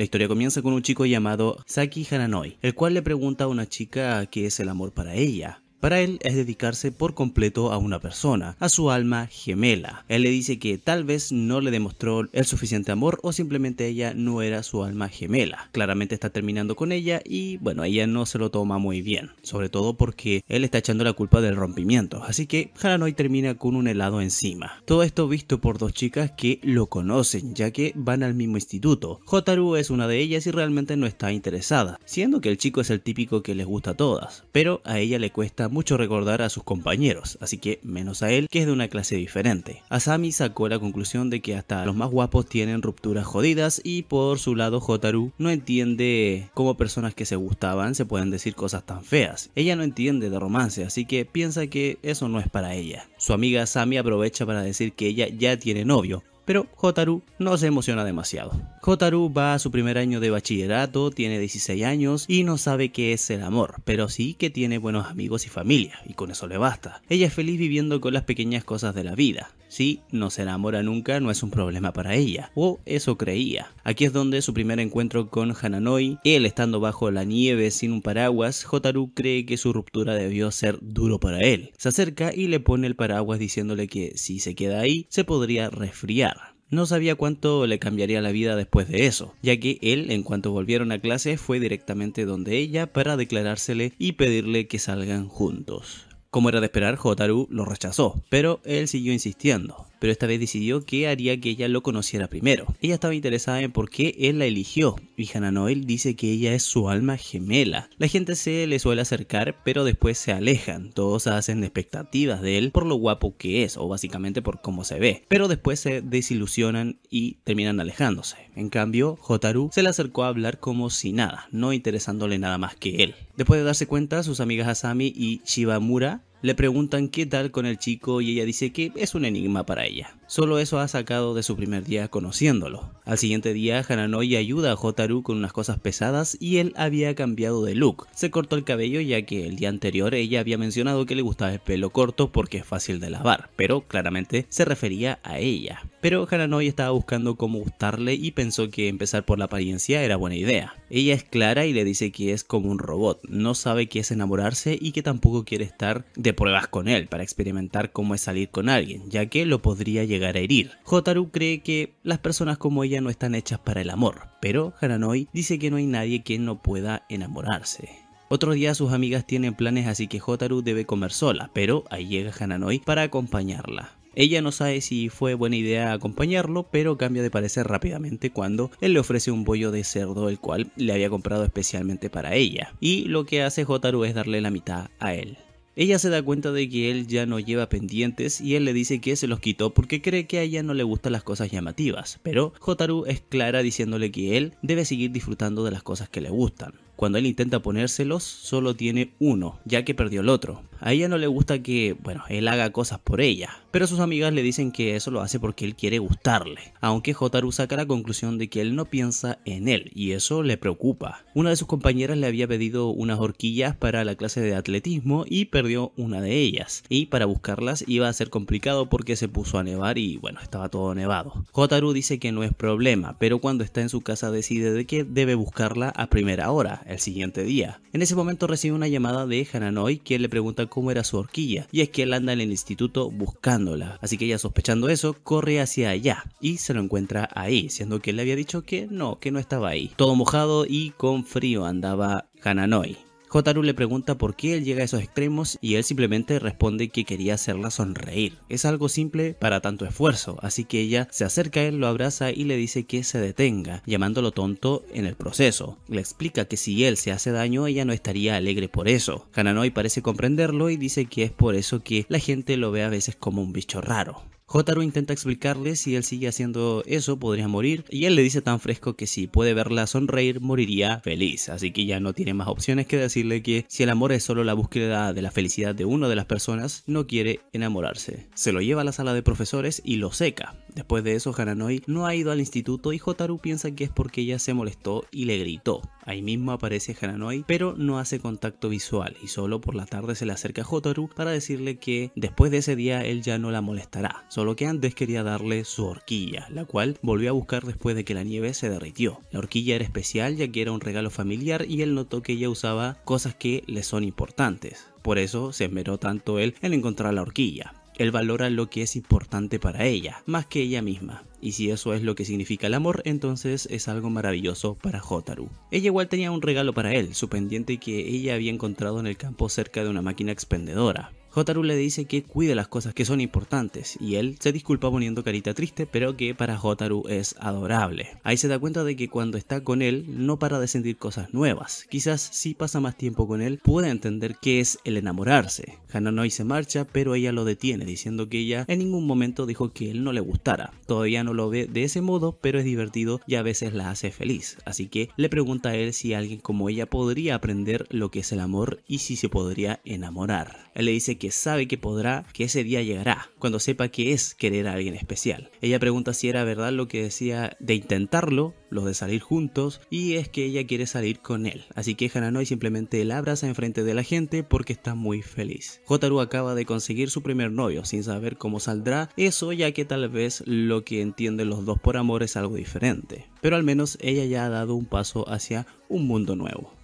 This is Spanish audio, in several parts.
La historia comienza con un chico llamado Saki Hananoi, el cual le pregunta a una chica qué es el amor para ella. Para él es dedicarse por completo a una persona, a su alma gemela. Él le dice que tal vez no le demostró el suficiente amor o simplemente ella no era su alma gemela. Claramente está terminando con ella y bueno, ella no se lo toma muy bien, sobre todo porque él está echando la culpa del rompimiento. Así que Haranoi termina con un helado encima. Todo esto visto por dos chicas que lo conocen, ya que van al mismo instituto. Hotaru es una de ellas y realmente no está interesada, siendo que el chico es el típico que les gusta a todas, pero a ella le cuesta mucho recordar a sus compañeros, así que menos a él, que es de una clase diferente. Asami sacó la conclusión de que hasta los más guapos tienen rupturas jodidas y por su lado Hotaru no entiende cómo personas que se gustaban se pueden decir cosas tan feas. Ella no entiende de romance, así que piensa que eso no es para ella. Su amiga Asami aprovecha para decir que ella ya tiene novio, pero Hotaru no se emociona demasiado. Hotaru va a su primer año de bachillerato, tiene 16 años y no sabe qué es el amor, pero sí que tiene buenos amigos y familia, y con eso le basta. Ella es feliz viviendo con las pequeñas cosas de la vida. Si no se enamora nunca no es un problema para ella, o eso creía. Aquí es donde su primer encuentro con Hananoi, él estando bajo la nieve sin un paraguas, Hotaru cree que su ruptura debió ser duro para él. Se acerca y le pone el paraguas diciéndole que si se queda ahí se podría resfriar. No sabía cuánto le cambiaría la vida después de eso, ya que él, en cuanto volvieron a clase, fue directamente donde ella para declarársele y pedirle que salgan juntos. Como era de esperar, Hotaru lo rechazó, pero él siguió insistiendo pero esta vez decidió que haría que ella lo conociera primero. Ella estaba interesada en por qué él la eligió, y Hananoel Noel dice que ella es su alma gemela. La gente se le suele acercar, pero después se alejan, todos hacen expectativas de él por lo guapo que es, o básicamente por cómo se ve, pero después se desilusionan y terminan alejándose. En cambio, Hotaru se le acercó a hablar como si nada, no interesándole nada más que él. Después de darse cuenta, sus amigas Asami y Shibamura le preguntan qué tal con el chico y ella dice que es un enigma para ella. Solo eso ha sacado de su primer día conociéndolo. Al siguiente día, Hananoi ayuda a Hotaru con unas cosas pesadas y él había cambiado de look. Se cortó el cabello ya que el día anterior ella había mencionado que le gustaba el pelo corto porque es fácil de lavar, pero claramente se refería a ella. Pero Hananoi estaba buscando cómo gustarle y pensó que empezar por la apariencia era buena idea. Ella es clara y le dice que es como un robot, no sabe qué es enamorarse y que tampoco quiere estar de pruebas con él para experimentar cómo es salir con alguien, ya que lo podría llegar a herir. Hotaru cree que las personas como ella no están hechas para el amor, pero Hananoi dice que no hay nadie que no pueda enamorarse. Otro día sus amigas tienen planes así que Hotaru debe comer sola, pero ahí llega Hananoi para acompañarla. Ella no sabe si fue buena idea acompañarlo, pero cambia de parecer rápidamente cuando él le ofrece un bollo de cerdo el cual le había comprado especialmente para ella, y lo que hace Jotaru es darle la mitad a él. Ella se da cuenta de que él ya no lleva pendientes y él le dice que se los quitó porque cree que a ella no le gustan las cosas llamativas, pero Jotaru es clara diciéndole que él debe seguir disfrutando de las cosas que le gustan. Cuando él intenta ponérselos, solo tiene uno, ya que perdió el otro. A ella no le gusta que, bueno, él haga cosas por ella, pero sus amigas le dicen que eso lo hace porque él quiere gustarle, aunque Hotaru saca la conclusión de que él no piensa en él y eso le preocupa. Una de sus compañeras le había pedido unas horquillas para la clase de atletismo y perdió una de ellas, y para buscarlas iba a ser complicado porque se puso a nevar y bueno, estaba todo nevado. Hotaru dice que no es problema, pero cuando está en su casa decide de que debe buscarla a primera hora, el siguiente día. En ese momento recibe una llamada de Hananoi que le pregunta cómo era su horquilla, y es que él anda en el instituto buscando Así que ella sospechando eso, corre hacia allá y se lo encuentra ahí, siendo que él le había dicho que no, que no estaba ahí. Todo mojado y con frío andaba Hananoi. Hotaru le pregunta por qué él llega a esos extremos y él simplemente responde que quería hacerla sonreír. Es algo simple para tanto esfuerzo, así que ella se acerca a él, lo abraza y le dice que se detenga, llamándolo tonto en el proceso. Le explica que si él se hace daño, ella no estaría alegre por eso. Hananoi parece comprenderlo y dice que es por eso que la gente lo ve a veces como un bicho raro. Jotaro intenta explicarle si él sigue haciendo eso podría morir y él le dice tan fresco que si puede verla sonreír moriría feliz, así que ya no tiene más opciones que decirle que si el amor es solo la búsqueda de la felicidad de una de las personas, no quiere enamorarse. Se lo lleva a la sala de profesores y lo seca. Después de eso Hananoi no ha ido al instituto y Jotaro piensa que es porque ella se molestó y le gritó. Ahí mismo aparece Hananoi pero no hace contacto visual y solo por la tarde se le acerca a Jotaro para decirle que después de ese día él ya no la molestará lo que antes quería darle su horquilla, la cual volvió a buscar después de que la nieve se derritió. La horquilla era especial ya que era un regalo familiar y él notó que ella usaba cosas que le son importantes. Por eso se esmeró tanto él en encontrar la horquilla. Él valora lo que es importante para ella, más que ella misma. Y si eso es lo que significa el amor, entonces es algo maravilloso para Jotaru. Ella igual tenía un regalo para él, su pendiente que ella había encontrado en el campo cerca de una máquina expendedora. Hotaru le dice que cuide las cosas que son importantes y él se disculpa poniendo carita triste, pero que para Hotaru es adorable. Ahí se da cuenta de que cuando está con él no para de sentir cosas nuevas. Quizás si pasa más tiempo con él puede entender qué es el enamorarse. Hananoi se marcha, pero ella lo detiene diciendo que ella en ningún momento dijo que él no le gustara. Todavía no lo ve de ese modo, pero es divertido y a veces la hace feliz. Así que le pregunta a él si alguien como ella podría aprender lo que es el amor y si se podría enamorar. Él le dice que sabe que podrá, que ese día llegará, cuando sepa que es querer a alguien especial. Ella pregunta si era verdad lo que decía de intentarlo, los de salir juntos, y es que ella quiere salir con él. Así que Hananoi simplemente la abraza enfrente de la gente porque está muy feliz. Jotaro acaba de conseguir su primer novio sin saber cómo saldrá eso, ya que tal vez lo que entienden los dos por amor es algo diferente. Pero al menos ella ya ha dado un paso hacia un mundo nuevo.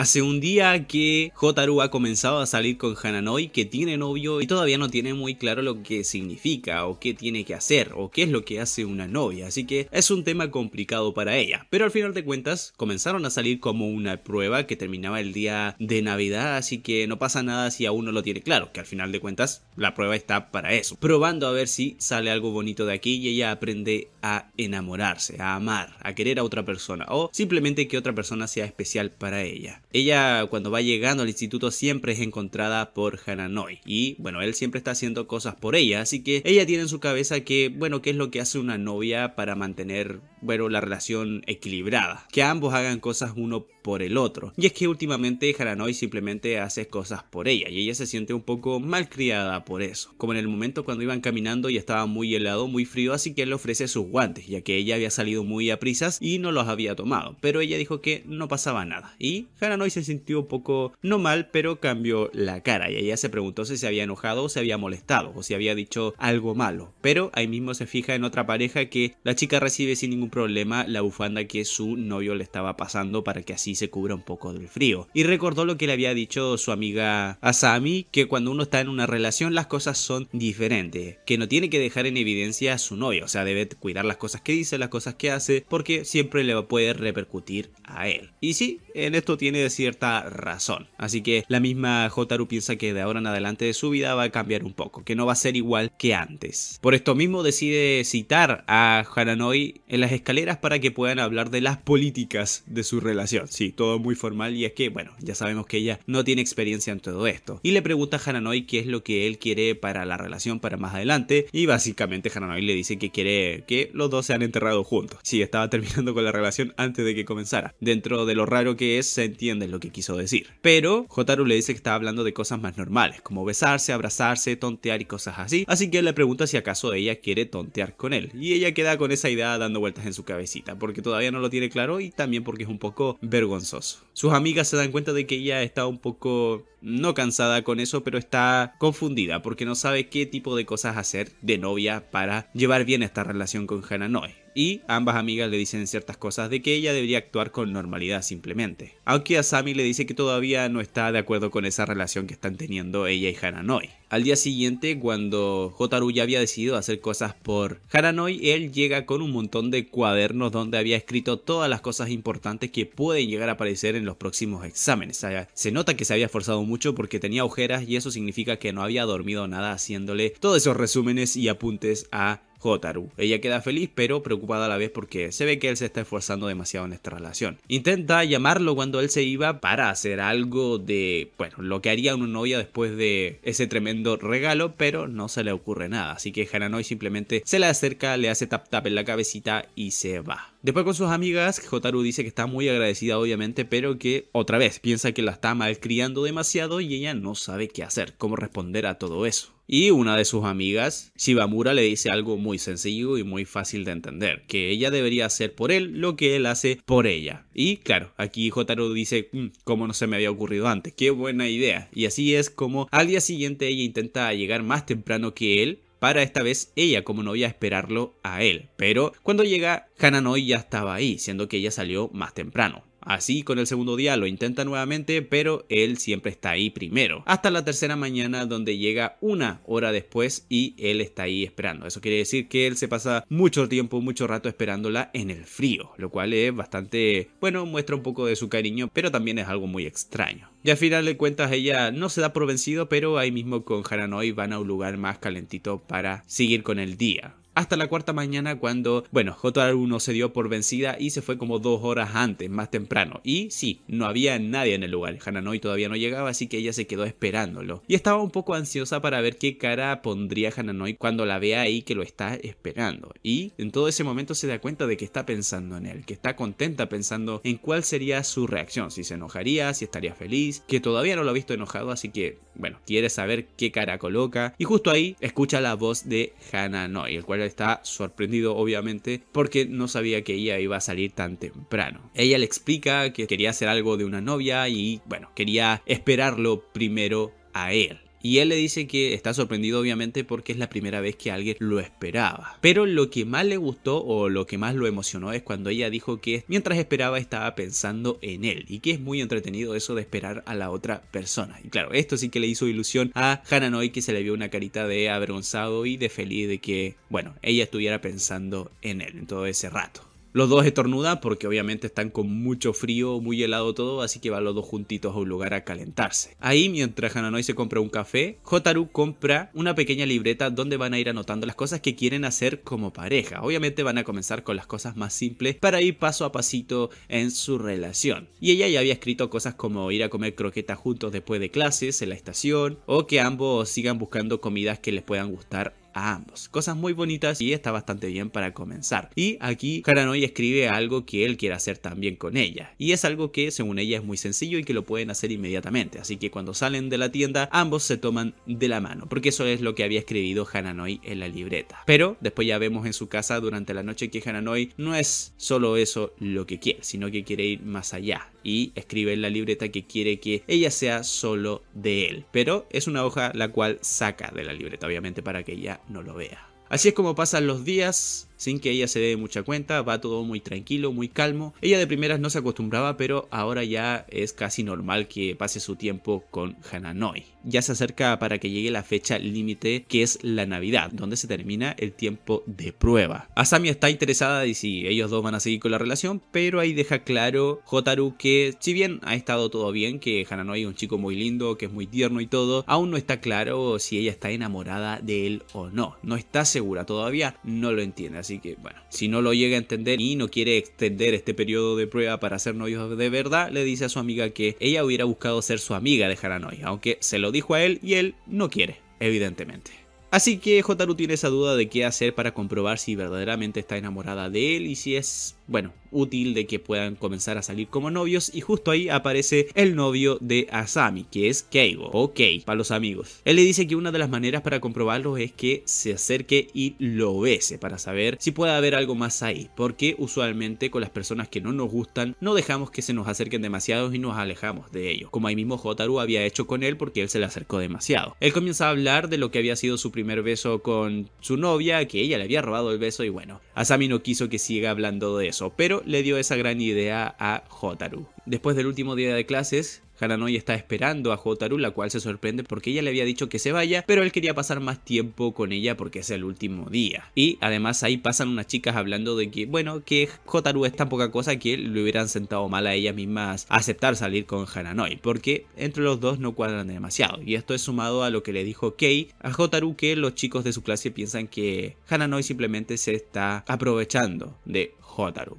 Hace un día que Hotaru ha comenzado a salir con Hananoi, que tiene novio y todavía no tiene muy claro lo que significa o qué tiene que hacer o qué es lo que hace una novia, así que es un tema complicado para ella. Pero al final de cuentas comenzaron a salir como una prueba que terminaba el día de Navidad, así que no pasa nada si aún no lo tiene claro, que al final de cuentas la prueba está para eso, probando a ver si sale algo bonito de aquí y ella aprende a enamorarse, a amar, a querer a otra persona o simplemente que otra persona sea especial para ella. Ella cuando va llegando al instituto siempre es encontrada por Hananoi y bueno, él siempre está haciendo cosas por ella, así que ella tiene en su cabeza que bueno, qué es lo que hace una novia para mantener bueno, la relación equilibrada, que ambos hagan cosas uno por el otro. Y es que últimamente Hananoi simplemente hace cosas por ella y ella se siente un poco malcriada por eso. Como en el momento cuando iban caminando y estaba muy helado, muy frío, así que él le ofrece sus guantes, ya que ella había salido muy a prisas y no los había tomado, pero ella dijo que no pasaba nada y y se sintió un poco no mal, pero cambió la cara y ella se preguntó si se había enojado o se había molestado o si había dicho algo malo. Pero ahí mismo se fija en otra pareja que la chica recibe sin ningún problema la bufanda que su novio le estaba pasando para que así se cubra un poco del frío. Y recordó lo que le había dicho su amiga Asami, que cuando uno está en una relación las cosas son diferentes, que no tiene que dejar en evidencia a su novio, o sea, debe cuidar las cosas que dice, las cosas que hace, porque siempre le puede repercutir a él. Y sí, en esto tiene cierta razón. Así que la misma Hotaru piensa que de ahora en adelante de su vida va a cambiar un poco, que no va a ser igual que antes. Por esto mismo decide citar a Hananoi en las escaleras para que puedan hablar de las políticas de su relación. Sí, todo muy formal y es que, bueno, ya sabemos que ella no tiene experiencia en todo esto. Y le pregunta a Hananoi qué es lo que él quiere para la relación para más adelante y básicamente Hananoi le dice que quiere que los dos sean enterrados juntos. Sí, estaba terminando con la relación antes de que comenzara. Dentro de lo raro que se entiende lo que quiso decir. Pero Hotaru le dice que está hablando de cosas más normales, como besarse, abrazarse, tontear y cosas así. Así que él le pregunta si acaso ella quiere tontear con él. Y ella queda con esa idea dando vueltas en su cabecita, porque todavía no lo tiene claro y también porque es un poco vergonzoso. Sus amigas se dan cuenta de que ella está un poco no cansada con eso, pero está confundida porque no sabe qué tipo de cosas hacer de novia para llevar bien esta relación con Hananoi Y ambas amigas le dicen ciertas cosas de que ella debería actuar con normalidad simplemente. Aunque a Sami le dice que todavía no está de acuerdo con esa relación que están teniendo ella y Hananoi al día siguiente, cuando Jotaro ya había decidido hacer cosas por Haranoi, él llega con un montón de cuadernos donde había escrito todas las cosas importantes que pueden llegar a aparecer en los próximos exámenes. se nota que se había esforzado mucho porque tenía ojeras y eso significa que no había dormido nada haciéndole todos esos resúmenes y apuntes a Hotaru. Ella queda feliz pero preocupada a la vez porque se ve que él se está esforzando demasiado en esta relación. Intenta llamarlo cuando él se iba para hacer algo de, bueno, lo que haría una novia después de ese tremendo regalo, pero no se le ocurre nada. Así que Hananoi simplemente se le acerca, le hace tap tap en la cabecita y se va. Después con sus amigas, Jotaru dice que está muy agradecida obviamente, pero que otra vez piensa que la está malcriando demasiado y ella no sabe qué hacer, cómo responder a todo eso. Y una de sus amigas, Shibamura, le dice algo muy sencillo y muy fácil de entender, que ella debería hacer por él lo que él hace por ella. Y claro, aquí Jotaro dice, mm, como no se me había ocurrido antes, qué buena idea. Y así es como al día siguiente ella intenta llegar más temprano que él para esta vez ella, como no iba a esperarlo a él. Pero cuando llega, Hananoi ya estaba ahí, siendo que ella salió más temprano. Así, con el segundo día lo intenta nuevamente, pero él siempre está ahí primero. Hasta la tercera mañana, donde llega una hora después y él está ahí esperando. Eso quiere decir que él se pasa mucho tiempo, mucho rato esperándola en el frío, lo cual es bastante, bueno, muestra un poco de su cariño, pero también es algo muy extraño. Y al final de cuentas ella no se da por vencido, pero ahí mismo con Haranoi van a un lugar más calentito para seguir con el día hasta la cuarta mañana cuando, bueno, jr no se dio por vencida y se fue como dos horas antes, más temprano. Y sí, no había nadie en el lugar. Hananoi todavía no llegaba, así que ella se quedó esperándolo. Y estaba un poco ansiosa para ver qué cara pondría Hananoi cuando la vea ahí que lo está esperando. Y en todo ese momento se da cuenta de que está pensando en él, que está contenta pensando en cuál sería su reacción, si se enojaría, si estaría feliz, que todavía no lo ha visto enojado, así que, bueno, quiere saber qué cara coloca. Y justo ahí escucha la voz de Hananoi, el cual está sorprendido obviamente porque no sabía que ella iba a salir tan temprano. Ella le explica que quería hacer algo de una novia y bueno, quería esperarlo primero a él. Y él le dice que está sorprendido obviamente porque es la primera vez que alguien lo esperaba. Pero lo que más le gustó o lo que más lo emocionó es cuando ella dijo que mientras esperaba estaba pensando en él y que es muy entretenido eso de esperar a la otra persona. Y claro, esto sí que le hizo ilusión a Hananoi que se le vio una carita de avergonzado y de feliz de que, bueno, ella estuviera pensando en él en todo ese rato. Los dos estornudan porque obviamente están con mucho frío, muy helado todo, así que van los dos juntitos a un lugar a calentarse. Ahí, mientras Hananoi se compra un café, Hotaru compra una pequeña libreta donde van a ir anotando las cosas que quieren hacer como pareja. Obviamente van a comenzar con las cosas más simples para ir paso a pasito en su relación. Y ella ya había escrito cosas como ir a comer croquetas juntos después de clases en la estación o que ambos sigan buscando comidas que les puedan gustar ambos. Cosas muy bonitas y está bastante bien para comenzar. Y aquí Hananoi escribe algo que él quiere hacer también con ella. Y es algo que según ella es muy sencillo y que lo pueden hacer inmediatamente. Así que cuando salen de la tienda ambos se toman de la mano. Porque eso es lo que había escrito Hananoi en la libreta. Pero después ya vemos en su casa durante la noche que Hananoi no es solo eso lo que quiere, sino que quiere ir más allá. Y escribe en la libreta que quiere que ella sea solo de él. Pero es una hoja la cual saca de la libreta, obviamente, para que ella no lo vea. Así es como pasan los días, sin que ella se dé mucha cuenta, va todo muy tranquilo, muy calmo. Ella de primeras no se acostumbraba, pero ahora ya es casi normal que pase su tiempo con Hananoi ya se acerca para que llegue la fecha límite que es la Navidad, donde se termina el tiempo de prueba. Asami está interesada y si ellos dos van a seguir con la relación, pero ahí deja claro Hotaru que si bien ha estado todo bien, que Hananoi es un chico muy lindo, que es muy tierno y todo, aún no está claro si ella está enamorada de él o no. No está segura todavía, no lo entiende, así que bueno, si no lo llega a entender y no quiere extender este periodo de prueba para ser novios de verdad, le dice a su amiga que ella hubiera buscado ser su amiga de Hananoi, aunque se lo dijo a él y él no quiere, evidentemente. Así que Hotaru tiene esa duda de qué hacer para comprobar si verdaderamente está enamorada de él y si es bueno, útil de que puedan comenzar a salir como novios y justo ahí aparece el novio de Asami, que es Keigo, Ok, para los amigos. Él le dice que una de las maneras para comprobarlo es que se acerque y lo bese para saber si puede haber algo más ahí, porque usualmente con las personas que no nos gustan no dejamos que se nos acerquen demasiado y nos alejamos de ellos, como ahí mismo Jotaru había hecho con él porque él se le acercó demasiado. Él comienza a hablar de lo que había sido su primer beso con su novia, que ella le había robado el beso y bueno, Asami no quiso que siga hablando de eso pero le dio esa gran idea a Hotaru. Después del último día de clases, Hananoi está esperando a Hotaru, la cual se sorprende porque ella le había dicho que se vaya, pero él quería pasar más tiempo con ella porque es el último día. Y además ahí pasan unas chicas hablando de que, bueno, que Hotaru es tan poca cosa que le hubieran sentado mal a ellas mismas aceptar salir con Hananoi, porque entre los dos no cuadran demasiado. Y esto es sumado a lo que le dijo Kei a Hotaru que los chicos de su clase piensan que Hananoi simplemente se está aprovechando de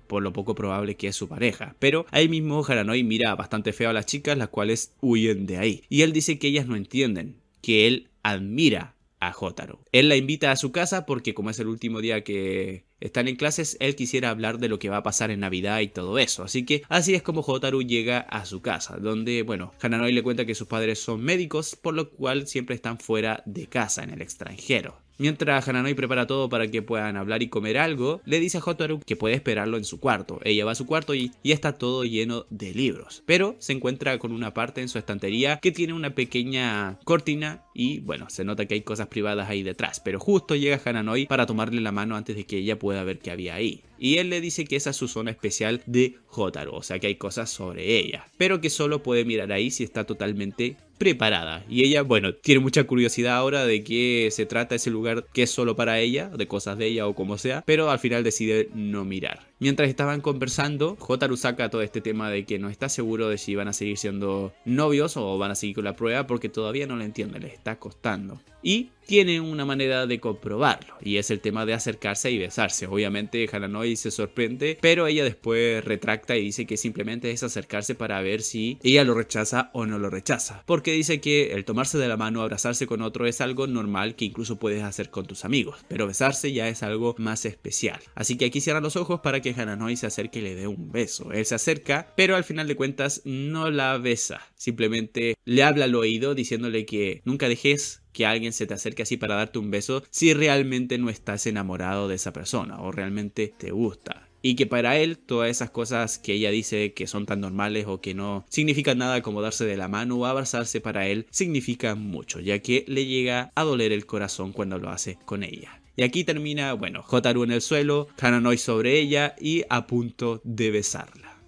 por lo poco probable que es su pareja. Pero ahí mismo Haranoi mira bastante feo a las chicas, las cuales huyen de ahí. Y él dice que ellas no entienden, que él admira a Jotaro. Él la invita a su casa porque como es el último día que están en clases, él quisiera hablar de lo que va a pasar en Navidad y todo eso. Así que así es como Jotaro llega a su casa, donde, bueno, Hananoi le cuenta que sus padres son médicos, por lo cual siempre están fuera de casa, en el extranjero. Mientras Hananoi prepara todo para que puedan hablar y comer algo, le dice a Hotaru que puede esperarlo en su cuarto. Ella va a su cuarto y está todo lleno de libros, pero se encuentra con una parte en su estantería que tiene una pequeña cortina y bueno, se nota que hay cosas privadas ahí detrás, pero justo llega Hananoi para tomarle la mano antes de que ella pueda ver qué había ahí y él le dice que esa es su zona especial de Jotaro, o sea que hay cosas sobre ella, pero que solo puede mirar ahí si está totalmente preparada. Y ella, bueno, tiene mucha curiosidad ahora de qué se trata ese lugar que es solo para ella, de cosas de ella o como sea, pero al final decide no mirar. Mientras estaban conversando, Jotaro saca todo este tema de que no está seguro de si van a seguir siendo novios o van a seguir con la prueba porque todavía no lo entiende, le está costando. Y tiene una manera de comprobarlo, y es el tema de acercarse y besarse. Obviamente, Hananoi y se sorprende, pero ella después retracta y dice que simplemente es acercarse para ver si ella lo rechaza o no lo rechaza, porque dice que el tomarse de la mano, abrazarse con otro es algo normal que incluso puedes hacer con tus amigos, pero besarse ya es algo más especial. Así que aquí cierra los ojos para que Hananoi se acerque y le dé un beso. Él se acerca, pero al final de cuentas no la besa, simplemente le habla al oído diciéndole que nunca dejes que alguien se te acerque así para darte un beso si realmente no estás enamorado de esa persona o realmente te gusta. Y que para él todas esas cosas que ella dice que son tan normales o que no significan nada como darse de la mano o abrazarse para él significa mucho, ya que le llega a doler el corazón cuando lo hace con ella. Y aquí termina, bueno, Jotaru en el suelo, Hananoi sobre ella y a punto de besarla.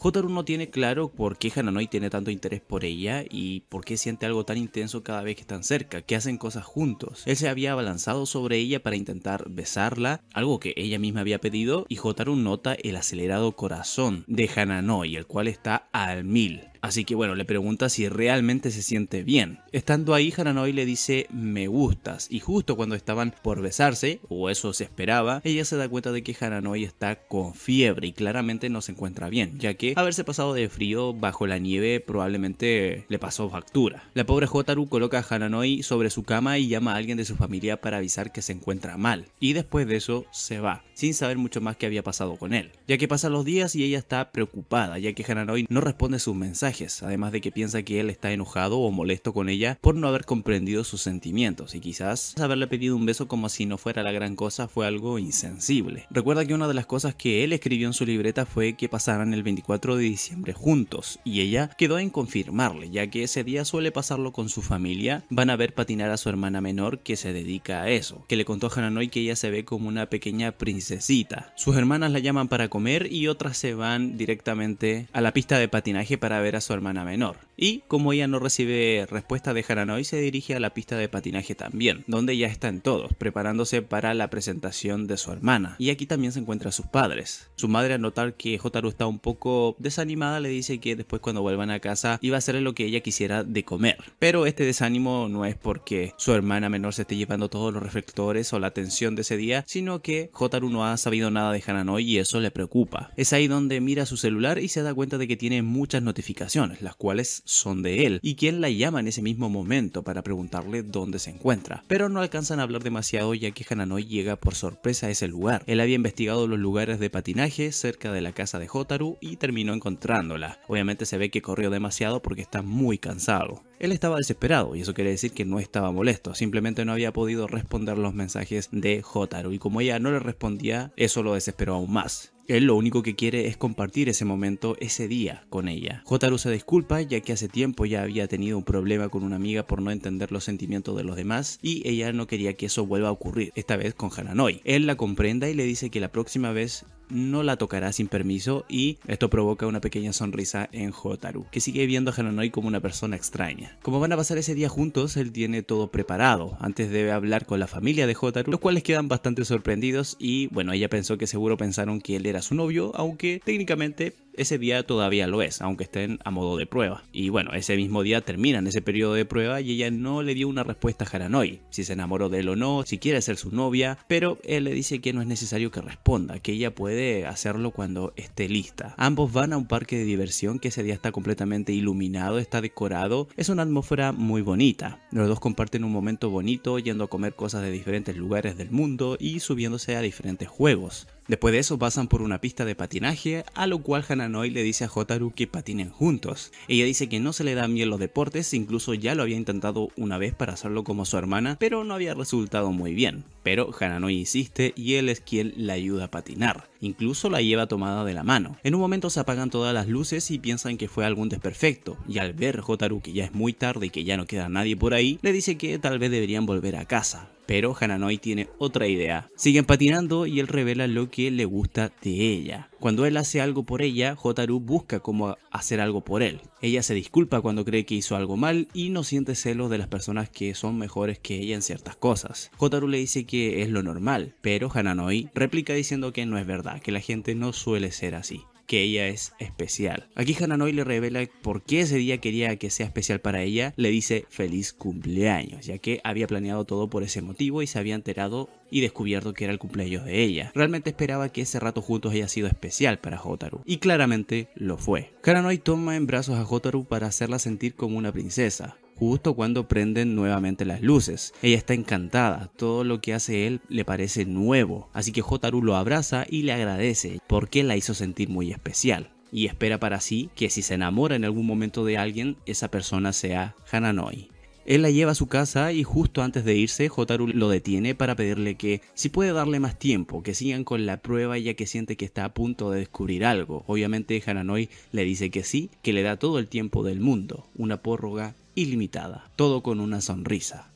Jotaro no tiene claro por qué Hananoi tiene tanto interés por ella y por qué siente algo tan intenso cada vez que están cerca, que hacen cosas juntos. Él se había abalanzado sobre ella para intentar besarla, algo que ella misma había pedido, y Jotaro nota el acelerado corazón de Hananoi, el cual está al mil. Así que bueno, le pregunta si realmente se siente bien. Estando ahí, Hananoi le dice me gustas y justo cuando estaban por besarse, o eso se esperaba, ella se da cuenta de que Hananoi está con fiebre y claramente no se encuentra bien, ya que haberse pasado de frío bajo la nieve probablemente le pasó factura. La pobre Jotaru coloca a Hananoi sobre su cama y llama a alguien de su familia para avisar que se encuentra mal y después de eso se va, sin saber mucho más que había pasado con él, ya que pasan los días y ella está preocupada, ya que Hananoi no responde sus mensajes además de que piensa que él está enojado o molesto con ella por no haber comprendido sus sentimientos y quizás haberle pedido un beso como si no fuera la gran cosa fue algo insensible. Recuerda que una de las cosas que él escribió en su libreta fue que pasaran el 24 de diciembre juntos y ella quedó en confirmarle ya que ese día suele pasarlo con su familia, van a ver patinar a su hermana menor que se dedica a eso, que le contó a Hananoi que ella se ve como una pequeña princesita. Sus hermanas la llaman para comer y otras se van directamente a la pista de patinaje para ver su hermana menor. Y como ella no recibe respuesta de Hananoi, se dirige a la pista de patinaje también, donde ya están todos, preparándose para la presentación de su hermana. Y aquí también se encuentran sus padres. Su madre al notar que Jotaro está un poco desanimada le dice que después cuando vuelvan a casa iba a hacerle lo que ella quisiera de comer. Pero este desánimo no es porque su hermana menor se esté llevando todos los reflectores o la atención de ese día, sino que Jotaro no ha sabido nada de Hananoi y eso le preocupa. Es ahí donde mira su celular y se da cuenta de que tiene muchas notificaciones, las cuales son de él y quien la llama en ese mismo momento para preguntarle dónde se encuentra. Pero no alcanzan a hablar demasiado ya que Hananoi llega por sorpresa a ese lugar. Él había investigado los lugares de patinaje cerca de la casa de Hotaru y terminó encontrándola. Obviamente se ve que corrió demasiado porque está muy cansado. Él estaba desesperado y eso quiere decir que no estaba molesto, simplemente no había podido responder los mensajes de Hotaru y como ella no le respondía, eso lo desesperó aún más. Él lo único que quiere es compartir ese momento, ese día con ella. Jotaro se disculpa ya que hace tiempo ya había tenido un problema con una amiga por no entender los sentimientos de los demás y ella no quería que eso vuelva a ocurrir, esta vez con Hananoi. Él la comprenda y le dice que la próxima vez no la tocará sin permiso y esto provoca una pequeña sonrisa en Hotaru, que sigue viendo a Hananoi como una persona extraña. Como van a pasar ese día juntos, él tiene todo preparado. Antes debe hablar con la familia de Hotaru, los cuales quedan bastante sorprendidos y bueno, ella pensó que seguro pensaron que él era su novio, aunque técnicamente ese día todavía lo es, aunque estén a modo de prueba. Y bueno, ese mismo día terminan ese periodo de prueba y ella no le dio una respuesta a Haranoi, si se enamoró de él o no, si quiere ser su novia, pero él le dice que no es necesario que responda, que ella puede hacerlo cuando esté lista. Ambos van a un parque de diversión que ese día está completamente iluminado, está decorado, es una atmósfera muy bonita. Los dos comparten un momento bonito yendo a comer cosas de diferentes lugares del mundo y subiéndose a diferentes juegos. Después de eso pasan por una pista de patinaje, a lo cual Hananoi le dice a Hotaru que patinen juntos. Ella dice que no se le dan bien los deportes, incluso ya lo había intentado una vez para hacerlo como su hermana, pero no había resultado muy bien. Pero Hananoi insiste y él es quien la ayuda a patinar. Incluso la lleva tomada de la mano. En un momento se apagan todas las luces y piensan que fue algún desperfecto, y al ver Hotaru que ya es muy tarde y que ya no queda nadie por ahí, le dice que tal vez deberían volver a casa, pero Hananoi tiene otra idea. Siguen patinando y él revela lo que le gusta de ella. Cuando él hace algo por ella, Hotaru busca cómo hacer algo por él. Ella se disculpa cuando cree que hizo algo mal y no siente celos de las personas que son mejores que ella en ciertas cosas. Hotaru le dice que es lo normal, pero Hananoi replica diciendo que no es verdad, que la gente no suele ser así que ella es especial. Aquí Hananoi le revela por qué ese día quería que sea especial para ella, le dice feliz cumpleaños, ya que había planeado todo por ese motivo y se había enterado y descubierto que era el cumpleaños de ella. Realmente esperaba que ese rato juntos haya sido especial para Hotaru, y claramente lo fue. Hananoi toma en brazos a Hotaru para hacerla sentir como una princesa, justo cuando prenden nuevamente las luces. Ella está encantada, todo lo que hace él le parece nuevo, así que Hotaru lo abraza y le agradece porque la hizo sentir muy especial. Y espera para sí que si se enamora en algún momento de alguien, esa persona sea Hananoi. Él la lleva a su casa y justo antes de irse, Hotaru lo detiene para pedirle que si puede darle más tiempo, que sigan con la prueba ya que siente que está a punto de descubrir algo. Obviamente Hananoi le dice que sí, que le da todo el tiempo del mundo, una pórroga ilimitada, todo con una sonrisa.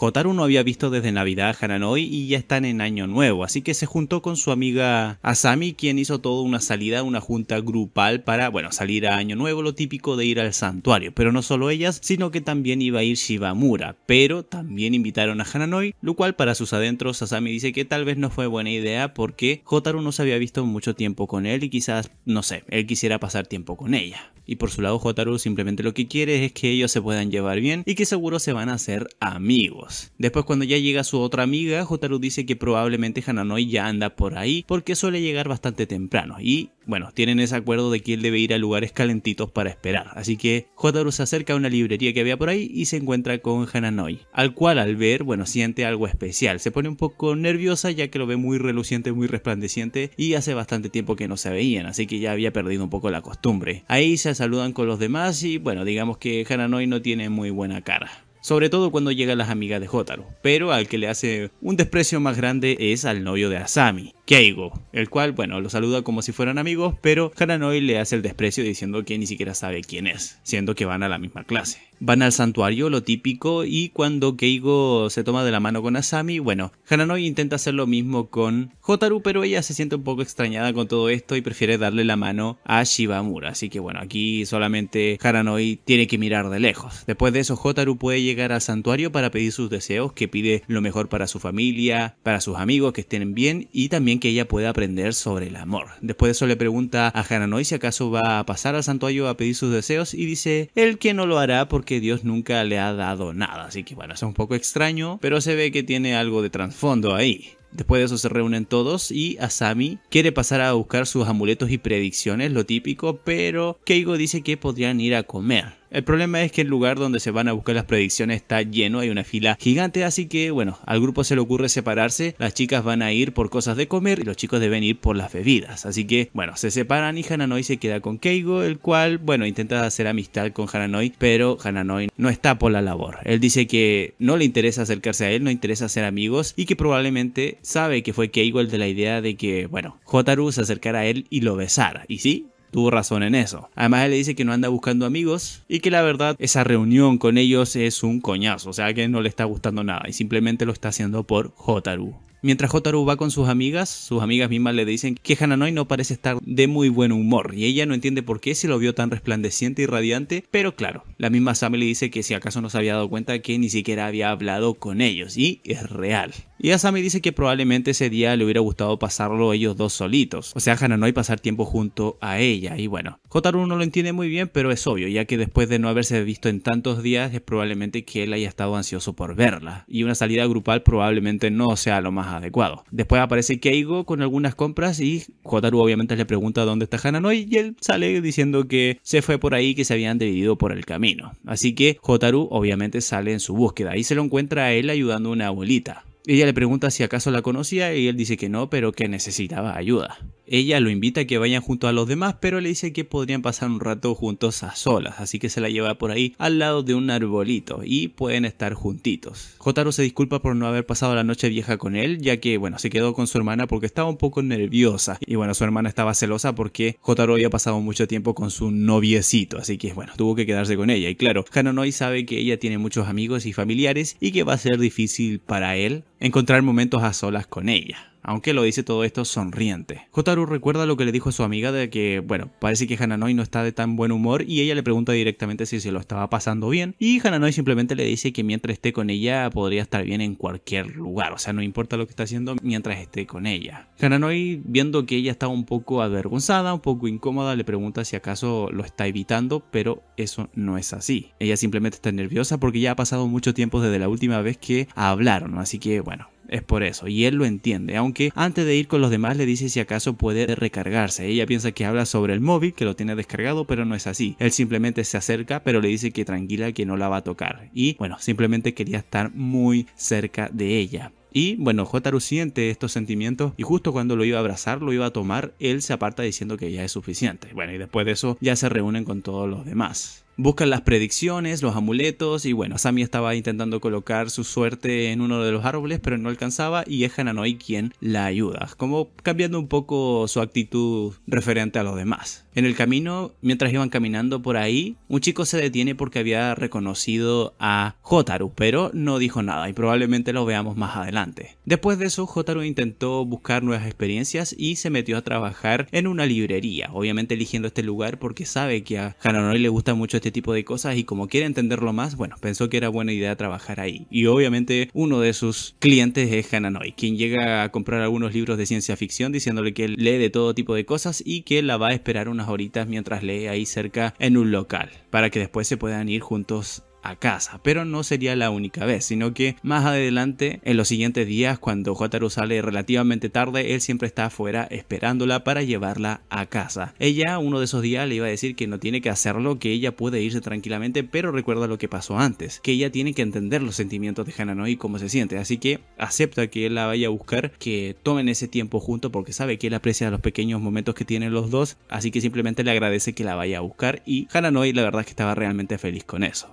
Jotaro no había visto desde Navidad a Hananoi y ya están en Año Nuevo, así que se juntó con su amiga Asami, quien hizo toda una salida, una junta grupal para, bueno, salir a Año Nuevo, lo típico de ir al santuario, pero no solo ellas, sino que también iba a ir Shibamura, pero también invitaron a Hananoi, lo cual para sus adentros Asami dice que tal vez no fue buena idea porque Jotaro no se había visto mucho tiempo con él y quizás, no sé, él quisiera pasar tiempo con ella. Y por su lado Jotaro simplemente lo que quiere es que ellos se puedan llevar bien y que seguro se van a hacer amigos. Después cuando ya llega su otra amiga, Jotaru dice que probablemente Hananoi ya anda por ahí porque suele llegar bastante temprano y bueno, tienen ese acuerdo de que él debe ir a lugares calentitos para esperar. Así que Jotaru se acerca a una librería que había por ahí y se encuentra con Hananoi, al cual al ver, bueno, siente algo especial. Se pone un poco nerviosa ya que lo ve muy reluciente, muy resplandeciente y hace bastante tiempo que no se veían, así que ya había perdido un poco la costumbre. Ahí se saludan con los demás y bueno, digamos que Hananoi no tiene muy buena cara sobre todo cuando llegan las amigas de Jotaro, pero al que le hace un desprecio más grande es al novio de Asami, Keigo, el cual, bueno, lo saluda como si fueran amigos, pero Hananoi le hace el desprecio diciendo que ni siquiera sabe quién es, siendo que van a la misma clase. Van al santuario, lo típico, y cuando Keigo se toma de la mano con Asami, bueno, Hananoi intenta hacer lo mismo con Hotaru, pero ella se siente un poco extrañada con todo esto y prefiere darle la mano a Shibamura. Así que bueno, aquí solamente Hananoi tiene que mirar de lejos. Después de eso, Hotaru puede llegar al santuario para pedir sus deseos, que pide lo mejor para su familia, para sus amigos, que estén bien y también que ella pueda aprender sobre el amor. Después de eso le pregunta a Hananoi si acaso va a pasar al santuario a pedir sus deseos y dice el que no lo hará porque Dios nunca le ha dado nada. Así que bueno, es un poco extraño, pero se ve que tiene algo de trasfondo ahí. Después de eso se reúnen todos y Asami quiere pasar a buscar sus amuletos y predicciones, lo típico, pero Keigo dice que podrían ir a comer. El problema es que el lugar donde se van a buscar las predicciones está lleno, hay una fila gigante, así que bueno, al grupo se le ocurre separarse, las chicas van a ir por cosas de comer y los chicos deben ir por las bebidas, así que bueno, se separan y Hananoi se queda con Keigo, el cual bueno, intenta hacer amistad con Hananoi, pero Hananoi no está por la labor. Él dice que no le interesa acercarse a él, no interesa ser amigos y que probablemente sabe que fue Keigo el de la idea de que, bueno, Jotaru se acercara a él y lo besara. Y sí, tuvo razón en eso. Además él le dice que no anda buscando amigos y que la verdad esa reunión con ellos es un coñazo, o sea que no le está gustando nada y simplemente lo está haciendo por Hotaru. Mientras Jotaro va con sus amigas, sus amigas mismas le dicen que Hananoi no parece estar de muy buen humor y ella no entiende por qué se lo vio tan resplandeciente y radiante, pero claro, la misma Sami le dice que si acaso no se había dado cuenta que ni siquiera había hablado con ellos y es real. Y Asami dice que probablemente ese día le hubiera gustado pasarlo ellos dos solitos, o sea, Hananoi pasar tiempo junto a ella y bueno, Hotaru no lo entiende muy bien, pero es obvio, ya que después de no haberse visto en tantos días es probablemente que él haya estado ansioso por verla y una salida grupal probablemente no sea lo más adecuado. Después aparece Keigo con algunas compras y Hotaru obviamente le pregunta dónde está Hananoi y él sale diciendo que se fue por ahí, que se habían dividido por el camino. Así que Jotaru obviamente sale en su búsqueda y se lo encuentra a él ayudando a una abuelita. Ella le pregunta si acaso la conocía y él dice que no, pero que necesitaba ayuda. Ella lo invita a que vayan junto a los demás, pero le dice que podrían pasar un rato juntos a solas, así que se la lleva por ahí al lado de un arbolito y pueden estar juntitos. Jotaro se disculpa por no haber pasado la noche vieja con él, ya que bueno, se quedó con su hermana porque estaba un poco nerviosa y bueno, su hermana estaba celosa porque Jotaro había pasado mucho tiempo con su noviecito, así que bueno, tuvo que quedarse con ella y claro, Hanonoi sabe que ella tiene muchos amigos y familiares y que va a ser difícil para él encontrar momentos a solas con ella aunque lo dice todo esto sonriente. Hotaru recuerda lo que le dijo a su amiga de que, bueno, parece que Hananoi no está de tan buen humor y ella le pregunta directamente si se lo estaba pasando bien y Hananoi simplemente le dice que mientras esté con ella podría estar bien en cualquier lugar, o sea, no importa lo que está haciendo mientras esté con ella. Hananoi, viendo que ella está un poco avergonzada, un poco incómoda, le pregunta si acaso lo está evitando, pero eso no es así. Ella simplemente está nerviosa porque ya ha pasado mucho tiempo desde la última vez que hablaron, así que bueno, es por eso, y él lo entiende, aunque antes de ir con los demás le dice si acaso puede recargarse. Ella piensa que habla sobre el móvil, que lo tiene descargado, pero no es así. Él simplemente se acerca, pero le dice que tranquila, que no la va a tocar. Y bueno, simplemente quería estar muy cerca de ella. Y bueno, Jotaru siente estos sentimientos y justo cuando lo iba a abrazar, lo iba a tomar, él se aparta diciendo que ya es suficiente. Bueno, y después de eso ya se reúnen con todos los demás buscan las predicciones, los amuletos y bueno, Sami estaba intentando colocar su suerte en uno de los árboles pero no alcanzaba y es Hananoi quien la ayuda, como cambiando un poco su actitud referente a los demás. En el camino, mientras iban caminando por ahí, un chico se detiene porque había reconocido a Jotaro, pero no dijo nada y probablemente lo veamos más adelante. Después de eso, Jotaro intentó buscar nuevas experiencias y se metió a trabajar en una librería, obviamente eligiendo este lugar porque sabe que a Hananoi le gusta mucho este este tipo de cosas y como quiere entenderlo más, bueno, pensó que era buena idea trabajar ahí. Y obviamente uno de sus clientes es Hananoi, quien llega a comprar algunos libros de ciencia ficción diciéndole que lee de todo tipo de cosas y que la va a esperar unas horitas mientras lee ahí cerca en un local, para que después se puedan ir juntos a casa, pero no sería la única vez, sino que más adelante, en los siguientes días, cuando Hotaru sale relativamente tarde, él siempre está afuera esperándola para llevarla a casa. Ella, uno de esos días, le iba a decir que no tiene que hacerlo, que ella puede irse tranquilamente, pero recuerda lo que pasó antes, que ella tiene que entender los sentimientos de Hananoi y cómo se siente, así que acepta que él la vaya a buscar, que tomen ese tiempo junto porque sabe que él aprecia los pequeños momentos que tienen los dos, así que simplemente le agradece que la vaya a buscar y Hananoi la verdad es que estaba realmente feliz con eso.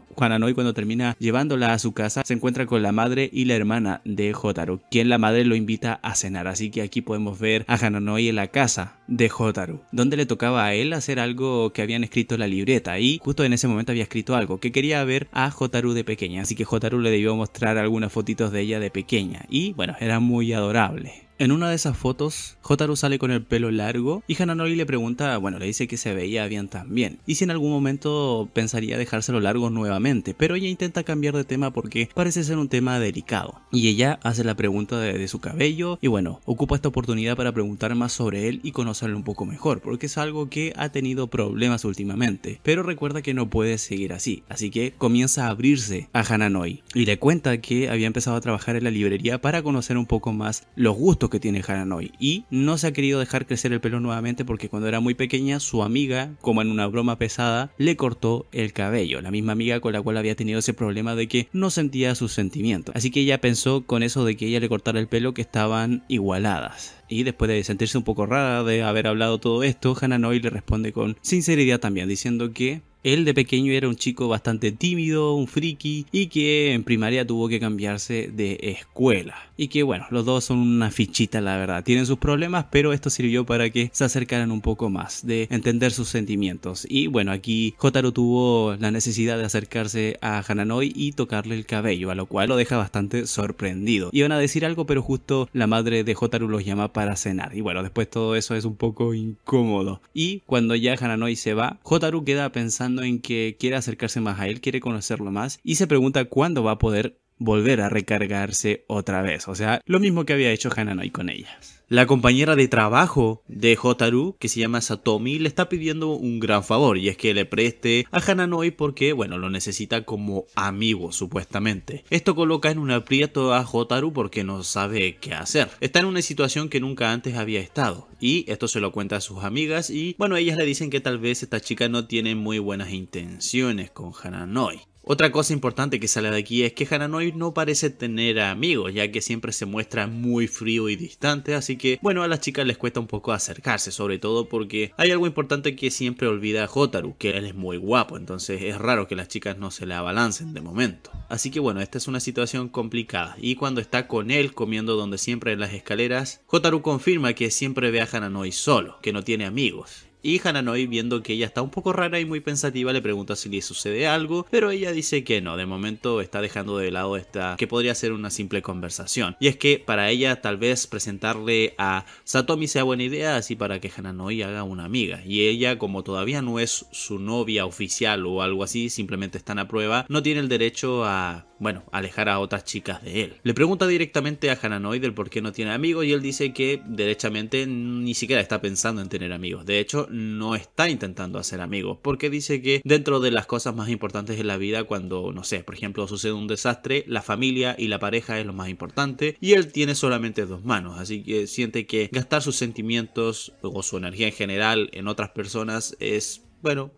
Y cuando termina llevándola a su casa, se encuentra con la madre y la hermana de Jotaro, quien la madre lo invita a cenar. Así que aquí podemos ver a Hananoi en la casa de Hotaru, donde le tocaba a él hacer algo que habían escrito en la libreta y justo en ese momento había escrito algo que quería ver a Jotaru de pequeña, así que Jotaru le debió mostrar algunas fotitos de ella de pequeña y bueno, era muy adorable. En una de esas fotos, Hotaru sale con el pelo largo y Hananori le pregunta, bueno, le dice que se veía bien también y si en algún momento pensaría dejárselo largo nuevamente, pero ella intenta cambiar de tema porque parece ser un tema delicado. Y ella hace la pregunta de, de su cabello y bueno, ocupa esta oportunidad para preguntar más sobre él y conocer sale un poco mejor, porque es algo que ha tenido problemas últimamente. Pero recuerda que no puede seguir así, así que comienza a abrirse a Hananoi y le cuenta que había empezado a trabajar en la librería para conocer un poco más los gustos que tiene Hananoi y no se ha querido dejar crecer el pelo nuevamente porque cuando era muy pequeña su amiga, como en una broma pesada, le cortó el cabello, la misma amiga con la cual había tenido ese problema de que no sentía sus sentimientos. Así que ella pensó con eso de que ella le cortara el pelo que estaban igualadas. Y después de sentirse un poco rara de haber hablado todo esto, Hananoi le responde con sinceridad también, diciendo que él de pequeño era un chico bastante tímido, un friki, y que en primaria tuvo que cambiarse de escuela. Y que bueno, los dos son una fichita, la verdad. Tienen sus problemas, pero esto sirvió para que se acercaran un poco más, de entender sus sentimientos. Y bueno, aquí Jotaro tuvo la necesidad de acercarse a Hananoi y tocarle el cabello, a lo cual lo deja bastante sorprendido. Iban a decir algo, pero justo la madre de Jotaro los llama para cenar. Y bueno, después todo eso es un poco incómodo. Y cuando ya Hananoi se va, Jotaro queda pensando en que quiere acercarse más a él, quiere conocerlo más y se pregunta cuándo va a poder volver a recargarse otra vez. O sea, lo mismo que había hecho Hananoi con ellas. La compañera de trabajo de Hotaru, que se llama Satomi, le está pidiendo un gran favor y es que le preste a Hananoi porque, bueno, lo necesita como amigo, supuestamente. Esto coloca en un aprieto a Hotaru porque no sabe qué hacer. Está en una situación que nunca antes había estado y esto se lo cuenta a sus amigas y, bueno, ellas le dicen que tal vez esta chica no tiene muy buenas intenciones con Hananoi. Otra cosa importante que sale de aquí es que Hananoi no parece tener amigos, ya que siempre se muestra muy frío y distante, así que bueno, a las chicas les cuesta un poco acercarse, sobre todo porque hay algo importante que siempre olvida Jotaru que él es muy guapo, entonces es raro que las chicas no se le abalancen de momento. Así que bueno, esta es una situación complicada, y cuando está con él comiendo donde siempre en las escaleras, Jotaru confirma que siempre ve a Hananoi solo, que no tiene amigos, y Hananoi, viendo que ella está un poco rara y muy pensativa, le pregunta si le sucede algo, pero ella dice que no, de momento está dejando de lado esta que podría ser una simple conversación. Y es que para ella tal vez presentarle a Satomi sea buena idea, así para que Hananoi haga una amiga. Y ella, como todavía no es su novia oficial o algo así, simplemente están a prueba, no tiene el derecho a, bueno, alejar a otras chicas de él. Le pregunta directamente a Hananoi del por qué no tiene amigos y él dice que derechamente ni siquiera está pensando en tener amigos. De hecho, no está intentando hacer amigos, porque dice que dentro de las cosas más importantes en la vida, cuando, no sé, por ejemplo, sucede un desastre, la familia y la pareja es lo más importante, y él tiene solamente dos manos, así que siente que gastar sus sentimientos o su energía en general en otras personas es, bueno,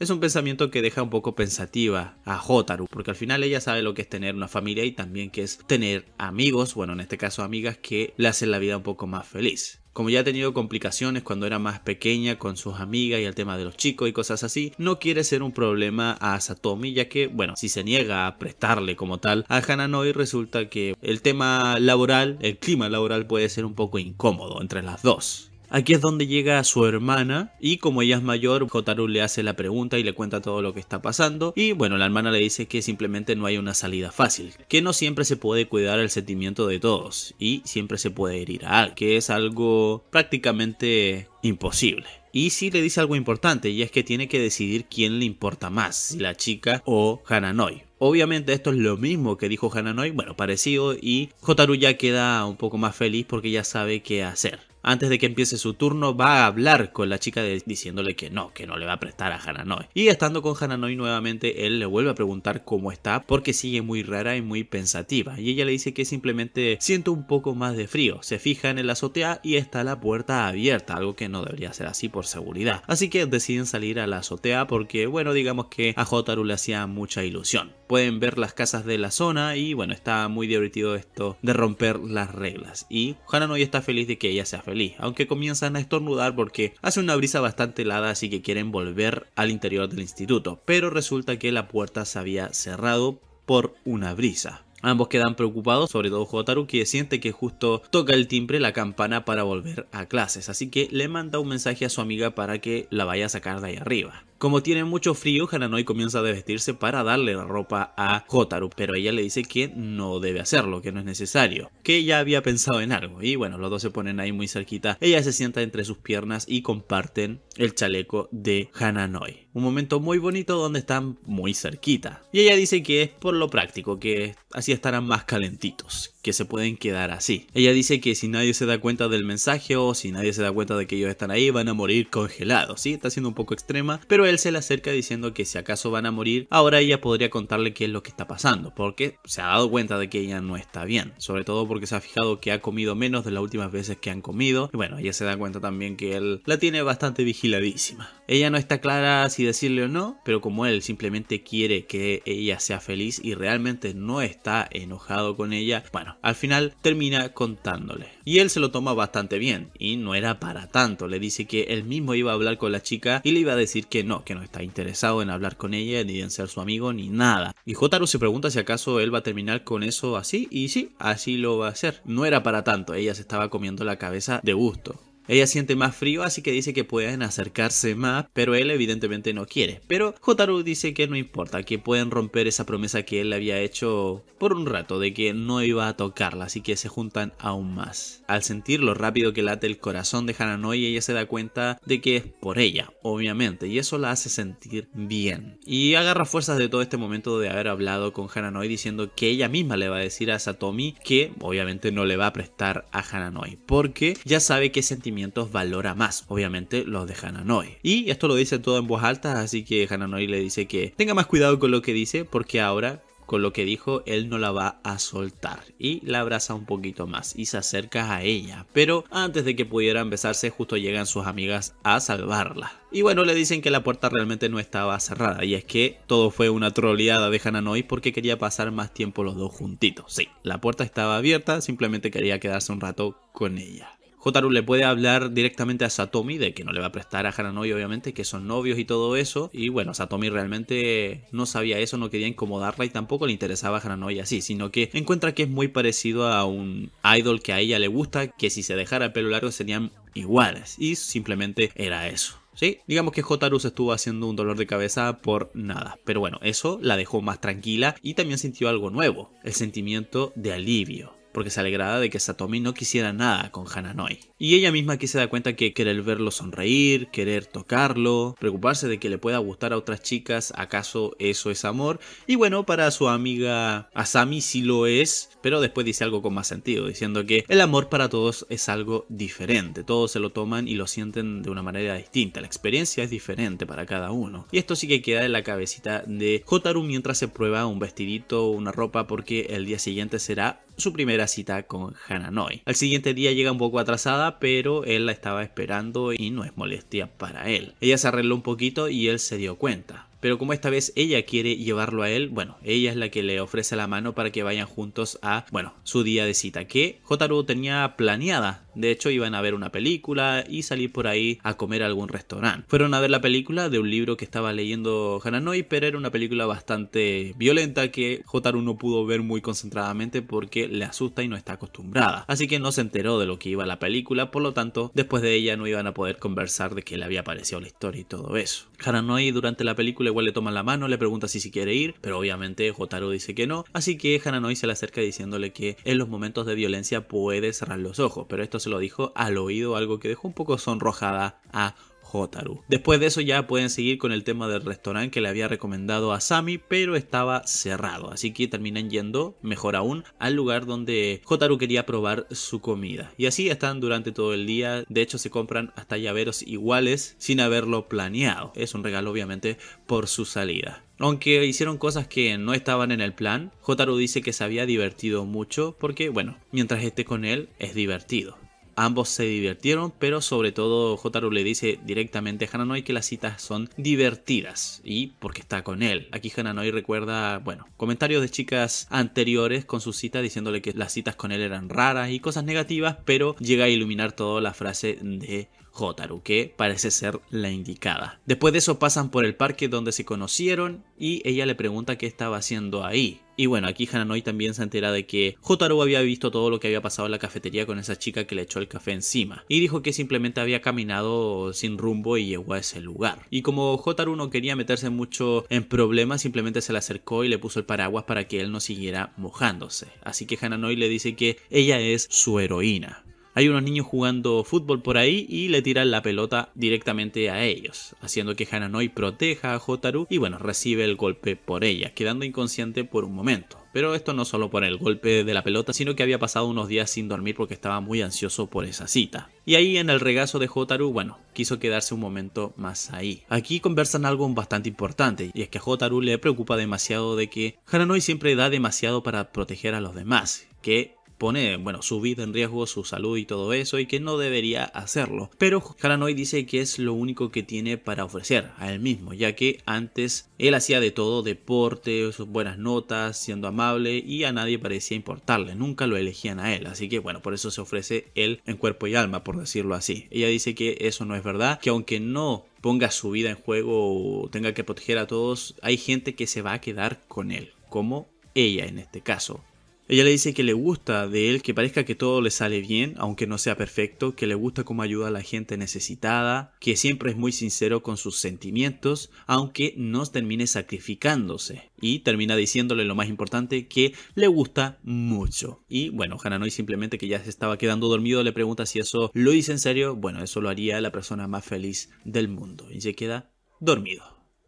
es un pensamiento que deja un poco pensativa a Hotaru, porque al final ella sabe lo que es tener una familia y también que es tener amigos, bueno, en este caso amigas, que le hacen la vida un poco más feliz. Como ya ha tenido complicaciones cuando era más pequeña con sus amigas y el tema de los chicos y cosas así, no quiere ser un problema a Satomi, ya que, bueno, si se niega a prestarle como tal a Hananoi, resulta que el tema laboral, el clima laboral puede ser un poco incómodo entre las dos. Aquí es donde llega su hermana y como ella es mayor, Jotaro le hace la pregunta y le cuenta todo lo que está pasando y bueno, la hermana le dice que simplemente no hay una salida fácil, que no siempre se puede cuidar el sentimiento de todos y siempre se puede herir a alguien, que es algo prácticamente imposible. Y sí le dice algo importante, y es que tiene que decidir quién le importa más, si la chica o Hananoi. Obviamente esto es lo mismo que dijo Hananoi, bueno, parecido, y Jotaru ya queda un poco más feliz porque ya sabe qué hacer antes de que empiece su turno, va a hablar con la chica diciéndole que no, que no le va a prestar a Hananoi. Y estando con Hananoi nuevamente, él le vuelve a preguntar cómo está, porque sigue muy rara y muy pensativa. Y ella le dice que simplemente siente un poco más de frío. Se fija en el azotea y está la puerta abierta, algo que no debería ser así por seguridad. Así que deciden salir a la azotea porque, bueno, digamos que a Jotaru le hacía mucha ilusión pueden ver las casas de la zona y bueno, está muy divertido esto de romper las reglas. Y Hananoi está feliz de que ella sea feliz, aunque comienzan a estornudar porque hace una brisa bastante helada, así que quieren volver al interior del instituto, pero resulta que la puerta se había cerrado por una brisa. Ambos quedan preocupados, sobre todo Hotaru, que siente que justo toca el timbre la campana para volver a clases, así que le manda un mensaje a su amiga para que la vaya a sacar de ahí arriba. Como tiene mucho frío, Hananoi comienza a desvestirse para darle la ropa a Hotaru, pero ella le dice que no debe hacerlo, que no es necesario, que ya había pensado en algo. Y bueno, los dos se ponen ahí muy cerquita. Ella se sienta entre sus piernas y comparten el chaleco de Hananoi. Un momento muy bonito donde están muy cerquita. Y ella dice que es por lo práctico, que así estarán más calentitos, que se pueden quedar así. Ella dice que si nadie se da cuenta del mensaje o si nadie se da cuenta de que ellos están ahí, van a morir congelados, ¿sí? Está siendo un poco extrema, pero él se le acerca diciendo que si acaso van a morir, ahora ella podría contarle qué es lo que está pasando, porque se ha dado cuenta de que ella no está bien, sobre todo porque se ha fijado que ha comido menos de las últimas veces que han comido, y bueno, ella se da cuenta también que él la tiene bastante vigiladísima. Ella no está clara si decirle o no, pero como él simplemente quiere que ella sea feliz y realmente no está enojado con ella, bueno, al final termina contándole. Y él se lo toma bastante bien, y no era para tanto, le dice que él mismo iba a hablar con la chica y le iba a decir que no, que no está interesado en hablar con ella, ni en ser su amigo, ni nada. Y Jotaro se pregunta si acaso él va a terminar con eso así, y sí, así lo va a hacer. No era para tanto, ella se estaba comiendo la cabeza de gusto. Ella siente más frío, así que dice que pueden acercarse más, pero él evidentemente no quiere. Pero Jotaro dice que no importa, que pueden romper esa promesa que él le había hecho por un rato de que no iba a tocarla, así que se juntan aún más. Al sentir lo rápido que late el corazón de Hananoi, ella se da cuenta de que es por ella, obviamente, y eso la hace sentir bien. Y agarra fuerzas de todo este momento de haber hablado con Hananoi diciendo que ella misma le va a decir a Satomi que obviamente no le va a prestar a Hananoi, porque ya sabe qué sentimiento valora más. Obviamente los de Hananoi. Y esto lo dice todo en voz alta, así que Hananoi le dice que tenga más cuidado con lo que dice porque ahora con lo que dijo, él no la va a soltar y la abraza un poquito más y se acerca a ella. Pero antes de que pudieran besarse, justo llegan sus amigas a salvarla. Y bueno, le dicen que la puerta realmente no estaba cerrada y es que todo fue una troleada de Hananoi porque quería pasar más tiempo los dos juntitos. Sí, la puerta estaba abierta, simplemente quería quedarse un rato con ella. Jotaru le puede hablar directamente a Satomi de que no le va a prestar a Hananoi, obviamente, que son novios y todo eso. Y bueno, Satomi realmente no sabía eso, no quería incomodarla y tampoco le interesaba a Hananoi así, sino que encuentra que es muy parecido a un idol que a ella le gusta, que si se dejara el pelo largo serían iguales. Y simplemente era eso. ¿sí? Digamos que Jotaru se estuvo haciendo un dolor de cabeza por nada. Pero bueno, eso la dejó más tranquila y también sintió algo nuevo, el sentimiento de alivio porque se alegraba de que Satomi no quisiera nada con Hananoi. Y ella misma aquí se da cuenta que querer verlo sonreír, querer tocarlo, preocuparse de que le pueda gustar a otras chicas, acaso eso es amor. Y bueno, para su amiga Asami sí lo es, pero después dice algo con más sentido, diciendo que el amor para todos es algo diferente, todos se lo toman y lo sienten de una manera distinta, la experiencia es diferente para cada uno. Y esto sí que queda en la cabecita de Hotaru mientras se prueba un vestidito, una ropa, porque el día siguiente será su primera cita con Hananoi. Al siguiente día llega un poco atrasada, pero él la estaba esperando y no es molestia para él. Ella se arregló un poquito y él se dio cuenta pero como esta vez ella quiere llevarlo a él, bueno, ella es la que le ofrece la mano para que vayan juntos a, bueno, su día de cita que Jotaro tenía planeada de hecho, iban a ver una película y salir por ahí a comer a algún restaurante. Fueron a ver la película de un libro que estaba leyendo Hananoi, pero era una película bastante violenta que Jotaro no pudo ver muy concentradamente porque le asusta y no está acostumbrada. Así que no se enteró de lo que iba la película, por lo tanto, después de ella no iban a poder conversar de qué le había parecido la historia y todo eso. Hananoi durante la película igual le toma la mano, le pregunta si si quiere ir, pero obviamente Jotaro dice que no, así que Hananoi se le acerca diciéndole que en los momentos de violencia puede cerrar los ojos, pero esto se lo dijo al oído, algo que dejó un poco sonrojada a Hotaru. Después de eso ya pueden seguir con el tema del restaurante que le había recomendado a Sami, pero estaba cerrado, así que terminan yendo, mejor aún, al lugar donde Hotaru quería probar su comida. Y así están durante todo el día, de hecho se compran hasta llaveros iguales sin haberlo planeado. Es un regalo obviamente por su salida. Aunque hicieron cosas que no estaban en el plan, Jotaro dice que se había divertido mucho porque, bueno, mientras esté con él es divertido. Ambos se divirtieron, pero sobre todo Jotaro le dice directamente a Hananoi que las citas son divertidas y porque está con él. Aquí Hananoi recuerda, bueno, comentarios de chicas anteriores con su cita diciéndole que las citas con él eran raras y cosas negativas, pero llega a iluminar toda la frase de Jotaru que parece ser la indicada. Después de eso pasan por el parque donde se conocieron y ella le pregunta qué estaba haciendo ahí. Y bueno, aquí Hananoi también se entera de que Hotaru había visto todo lo que había pasado en la cafetería con esa chica que le echó el café encima. Y dijo que simplemente había caminado sin rumbo y llegó a ese lugar. Y como Hotaru no quería meterse mucho en problemas, simplemente se le acercó y le puso el paraguas para que él no siguiera mojándose. Así que Hananoi le dice que ella es su heroína. Hay unos niños jugando fútbol por ahí y le tiran la pelota directamente a ellos, haciendo que Hananoi proteja a Hotaru y bueno, recibe el golpe por ella, quedando inconsciente por un momento. Pero esto no solo por el golpe de la pelota, sino que había pasado unos días sin dormir porque estaba muy ansioso por esa cita. Y ahí en el regazo de Hotaru, bueno, quiso quedarse un momento más ahí. Aquí conversan algo bastante importante, y es que a Hotaru le preocupa demasiado de que Hananoi siempre da demasiado para proteger a los demás, que pone, bueno, su vida en riesgo, su salud y todo eso, y que no debería hacerlo. Pero Haranoy dice que es lo único que tiene para ofrecer a él mismo, ya que antes él hacía de todo, deporte, sus buenas notas, siendo amable, y a nadie parecía importarle, nunca lo elegían a él, así que bueno, por eso se ofrece él en cuerpo y alma, por decirlo así. Ella dice que eso no es verdad, que aunque no ponga su vida en juego o tenga que proteger a todos, hay gente que se va a quedar con él, como ella en este caso. Ella le dice que le gusta de él, que parezca que todo le sale bien, aunque no sea perfecto, que le gusta cómo ayuda a la gente necesitada, que siempre es muy sincero con sus sentimientos, aunque no termine sacrificándose. Y termina diciéndole lo más importante, que le gusta mucho. Y bueno, Hananoi simplemente que ya se estaba quedando dormido le pregunta si eso lo dice en serio. Bueno, eso lo haría la persona más feliz del mundo. Y se queda dormido.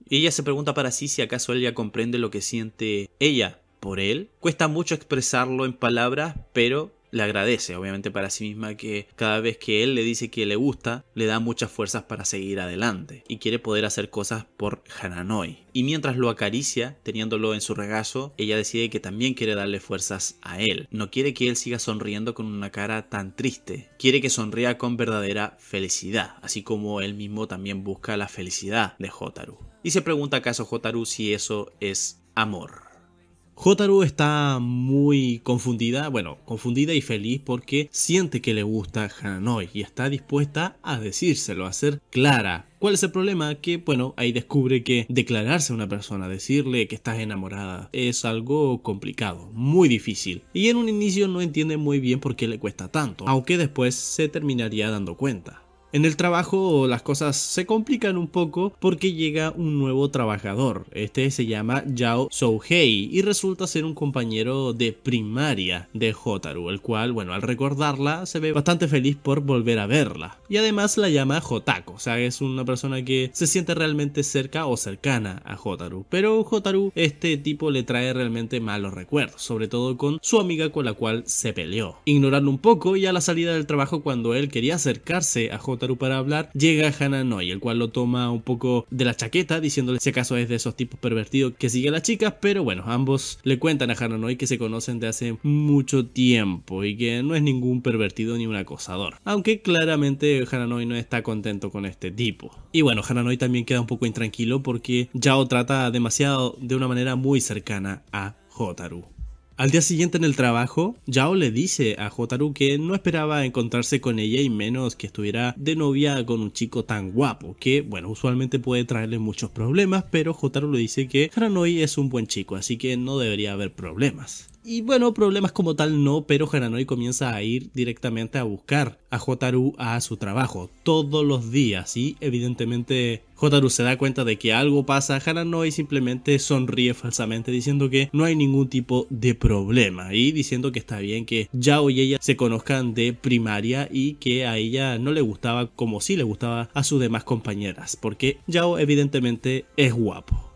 ella se pregunta para sí si acaso él ya comprende lo que siente ella por él. Cuesta mucho expresarlo en palabras, pero le agradece, obviamente para sí misma, que cada vez que él le dice que le gusta, le da muchas fuerzas para seguir adelante y quiere poder hacer cosas por Hananoi. Y mientras lo acaricia, teniéndolo en su regazo, ella decide que también quiere darle fuerzas a él. No quiere que él siga sonriendo con una cara tan triste, quiere que sonría con verdadera felicidad, así como él mismo también busca la felicidad de Hotaru. Y se pregunta acaso Hotaru si eso es amor. Hotaru está muy confundida, bueno, confundida y feliz porque siente que le gusta Hanoi y está dispuesta a decírselo, a ser clara. ¿Cuál es el problema? Que, bueno, ahí descubre que declararse a una persona, decirle que estás enamorada, es algo complicado, muy difícil. Y en un inicio no entiende muy bien por qué le cuesta tanto, aunque después se terminaría dando cuenta. En el trabajo las cosas se complican un poco porque llega un nuevo trabajador. Este se llama Yao Souhei y resulta ser un compañero de primaria de Hotaru, el cual, bueno, al recordarla se ve bastante feliz por volver a verla. Y además la llama Jotako, o sea, es una persona que se siente realmente cerca o cercana a Hotaru. Pero Hotaru, este tipo le trae realmente malos recuerdos, sobre todo con su amiga con la cual se peleó. Ignorando un poco y a la salida del trabajo cuando él quería acercarse a Hotaru, para hablar, llega Hananoi, el cual lo toma un poco de la chaqueta, diciéndole si acaso es de esos tipos pervertidos que sigue a las chicas, pero bueno, ambos le cuentan a Hananoi que se conocen de hace mucho tiempo y que no es ningún pervertido ni un acosador. Aunque claramente Hananoi no está contento con este tipo. Y bueno, Hananoi también queda un poco intranquilo porque Yao trata demasiado de una manera muy cercana a Hotaru. Al día siguiente en el trabajo, Yao le dice a Hotaru que no esperaba encontrarse con ella y menos que estuviera de novia con un chico tan guapo, que bueno, usualmente puede traerle muchos problemas, pero Hotaru le dice que Haranoi es un buen chico, así que no debería haber problemas. Y bueno, problemas como tal no, pero Haranoi comienza a ir directamente a buscar a Jotaru a su trabajo todos los días y evidentemente Jotaru se da cuenta de que algo pasa, Haranoi simplemente sonríe falsamente diciendo que no hay ningún tipo de problema y diciendo que está bien que Yao y ella se conozcan de primaria y que a ella no le gustaba como si le gustaba a sus demás compañeras, porque Yao evidentemente es guapo.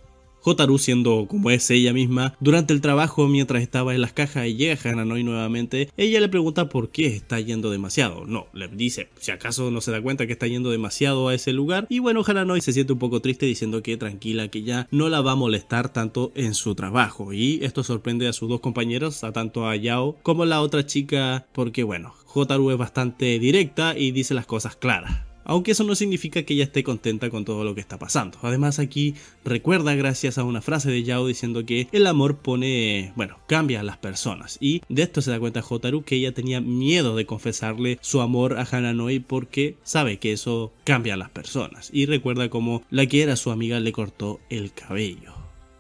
Hotaru siendo como es ella misma durante el trabajo mientras estaba en las cajas y llega Hananoi nuevamente, ella le pregunta por qué está yendo demasiado. No, le dice, si acaso no se da cuenta que está yendo demasiado a ese lugar. Y bueno, Hananoi se siente un poco triste diciendo que tranquila, que ya no la va a molestar tanto en su trabajo. Y esto sorprende a sus dos compañeros, a tanto a Yao como a la otra chica, porque bueno, Hotaru es bastante directa y dice las cosas claras aunque eso no significa que ella esté contenta con todo lo que está pasando. Además aquí recuerda gracias a una frase de Yao diciendo que el amor pone, bueno, cambia a las personas y de esto se da cuenta Jotaru que ella tenía miedo de confesarle su amor a Hananoi porque sabe que eso cambia a las personas y recuerda como la que era su amiga le cortó el cabello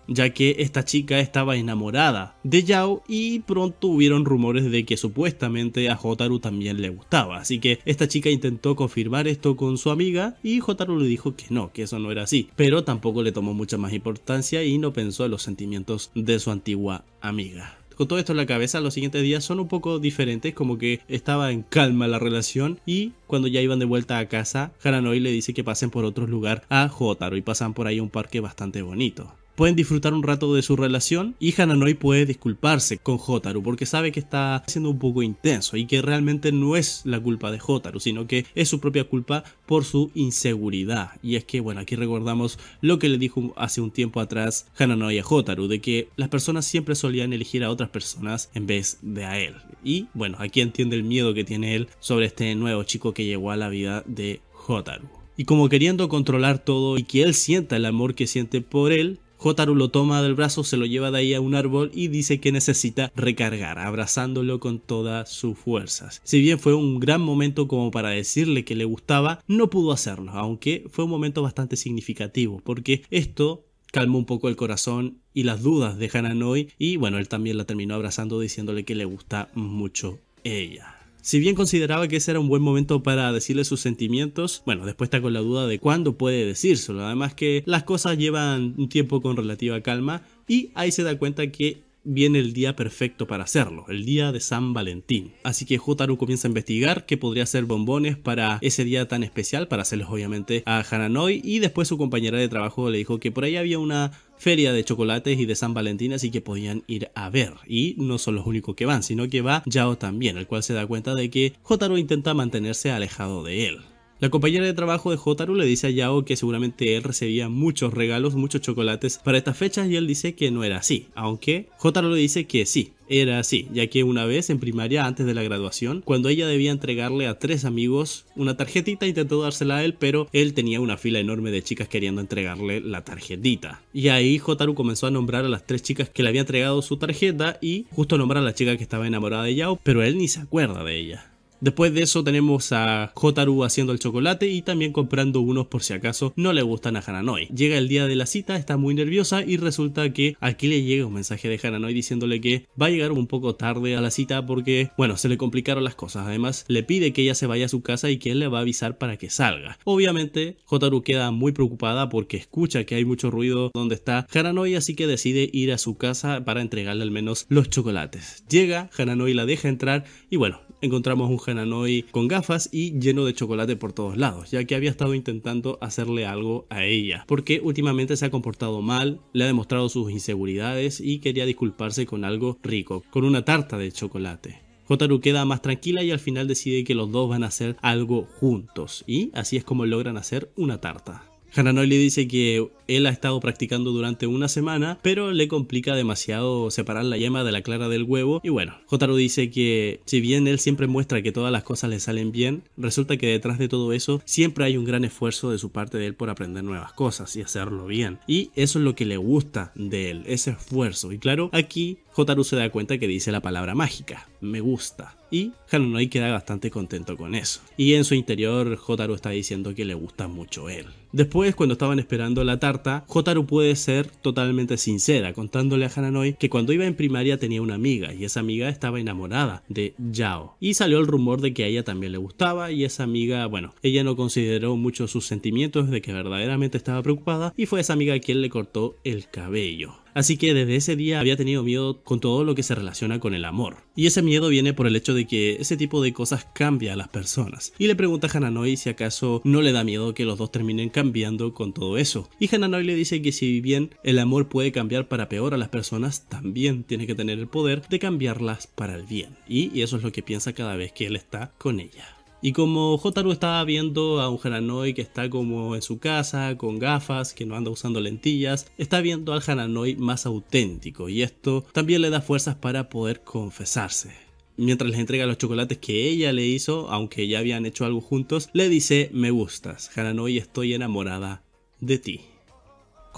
ya que esta chica estaba enamorada de Yao y pronto hubieron rumores de que supuestamente a Jotaro también le gustaba, así que esta chica intentó confirmar esto con su amiga y Jotaro le dijo que no, que eso no era así, pero tampoco le tomó mucha más importancia y no pensó en los sentimientos de su antigua amiga con todo esto en la cabeza, los siguientes días son un poco diferentes, como que estaba en calma la relación y cuando ya iban de vuelta a casa, Haranoi le dice que pasen por otro lugar a Jotaro y pasan por ahí un parque bastante bonito. Pueden disfrutar un rato de su relación y Hananoi puede disculparse con Jotaro porque sabe que está siendo un poco intenso y que realmente no es la culpa de Jotaro, sino que es su propia culpa por su inseguridad. Y es que, bueno, aquí recordamos lo que le dijo hace un tiempo atrás Hananoi a Jotaro de que las personas siempre solían elegir a otras personas en vez de a él. Y bueno, aquí entiende el miedo que tiene él sobre este nuevo chico que llegó a la vida de Jotaro. Y como queriendo controlar todo y que él sienta el amor que siente por él, Jotaru lo toma del brazo, se lo lleva de ahí a un árbol y dice que necesita recargar, abrazándolo con todas sus fuerzas. Si bien fue un gran momento como para decirle que le gustaba, no pudo hacerlo, aunque fue un momento bastante significativo, porque esto calmó un poco el corazón y las dudas de Hananoi y bueno, él también la terminó abrazando diciéndole que le gusta mucho ella. Si bien consideraba que ese era un buen momento para decirle sus sentimientos, bueno, después está con la duda de cuándo puede decírselo. Además que las cosas llevan un tiempo con relativa calma y ahí se da cuenta que viene el día perfecto para hacerlo, el día de San Valentín. Así que Jotaro comienza a investigar qué podría ser bombones para ese día tan especial, para hacerlos obviamente a Hananoi y después su compañera de trabajo le dijo que por ahí había una feria de chocolates y de San Valentín, así que podían ir a ver. Y no son los únicos que van, sino que va Yao también, el cual se da cuenta de que Jotaro intenta mantenerse alejado de él. La compañera de trabajo de Jotaro le dice a Yao que seguramente él recibía muchos regalos, muchos chocolates para estas fechas y él dice que no era así, aunque Jotaro le dice que sí, era así, ya que una vez en primaria antes de la graduación, cuando ella debía entregarle a tres amigos una tarjetita, intentó dársela a él, pero él tenía una fila enorme de chicas queriendo entregarle la tarjetita. Y ahí Jotaro comenzó a nombrar a las tres chicas que le había entregado su tarjeta y justo nombrar a la chica que estaba enamorada de Yao, pero él ni se acuerda de ella. Después de eso tenemos a Jotaru haciendo el chocolate y también comprando unos por si acaso no le gustan a Hananoi. Llega el día de la cita, está muy nerviosa y resulta que aquí le llega un mensaje de Hananoi diciéndole que va a llegar un poco tarde a la cita porque, bueno, se le complicaron las cosas. Además, le pide que ella se vaya a su casa y que él le va a avisar para que salga. Obviamente, Jotaru queda muy preocupada porque escucha que hay mucho ruido donde está Hananoi, así que decide ir a su casa para entregarle al menos los chocolates. Llega, Hananoi la deja entrar y bueno, encontramos un Hananoi con gafas y lleno de chocolate por todos lados, ya que había estado intentando hacerle algo a ella, porque últimamente se ha comportado mal, le ha demostrado sus inseguridades y quería disculparse con algo rico, con una tarta de chocolate. Hotaru queda más tranquila y al final decide que los dos van a hacer algo juntos, y así es como logran hacer una tarta. Hananoi le dice que él ha estado practicando durante una semana, pero le complica demasiado separar la yema de la clara del huevo. Y bueno, Jotaro dice que si bien él siempre muestra que todas las cosas le salen bien, resulta que detrás de todo eso siempre hay un gran esfuerzo de su parte de él por aprender nuevas cosas y hacerlo bien. Y eso es lo que le gusta de él, ese esfuerzo. Y claro, aquí Jotaro se da cuenta que dice la palabra mágica, me gusta. Y Hanunoi queda bastante contento con eso. Y en su interior Jotaro está diciendo que le gusta mucho él. Después, cuando estaban esperando la tarde, carta, puede ser totalmente sincera, contándole a Hananoi que cuando iba en primaria tenía una amiga y esa amiga estaba enamorada de Yao. Y salió el rumor de que a ella también le gustaba y esa amiga, bueno, ella no consideró mucho sus sentimientos de que verdaderamente estaba preocupada y fue esa amiga quien le cortó el cabello. Así que desde ese día había tenido miedo con todo lo que se relaciona con el amor. Y ese miedo viene por el hecho de que ese tipo de cosas cambia a las personas. Y le pregunta a Hananoi si acaso no le da miedo que los dos terminen cambiando con todo eso. Y Hananoi le dice que si bien el amor puede cambiar para peor a las personas, también tiene que tener el poder de cambiarlas para el bien. Y, y eso es lo que piensa cada vez que él está con ella. Y como Jotaro estaba viendo a un Hananoi que está como en su casa, con gafas, que no anda usando lentillas, está viendo al Hananoi más auténtico y esto también le da fuerzas para poder confesarse. Mientras les entrega los chocolates que ella le hizo, aunque ya habían hecho algo juntos, le dice me gustas, Hananoi estoy enamorada de ti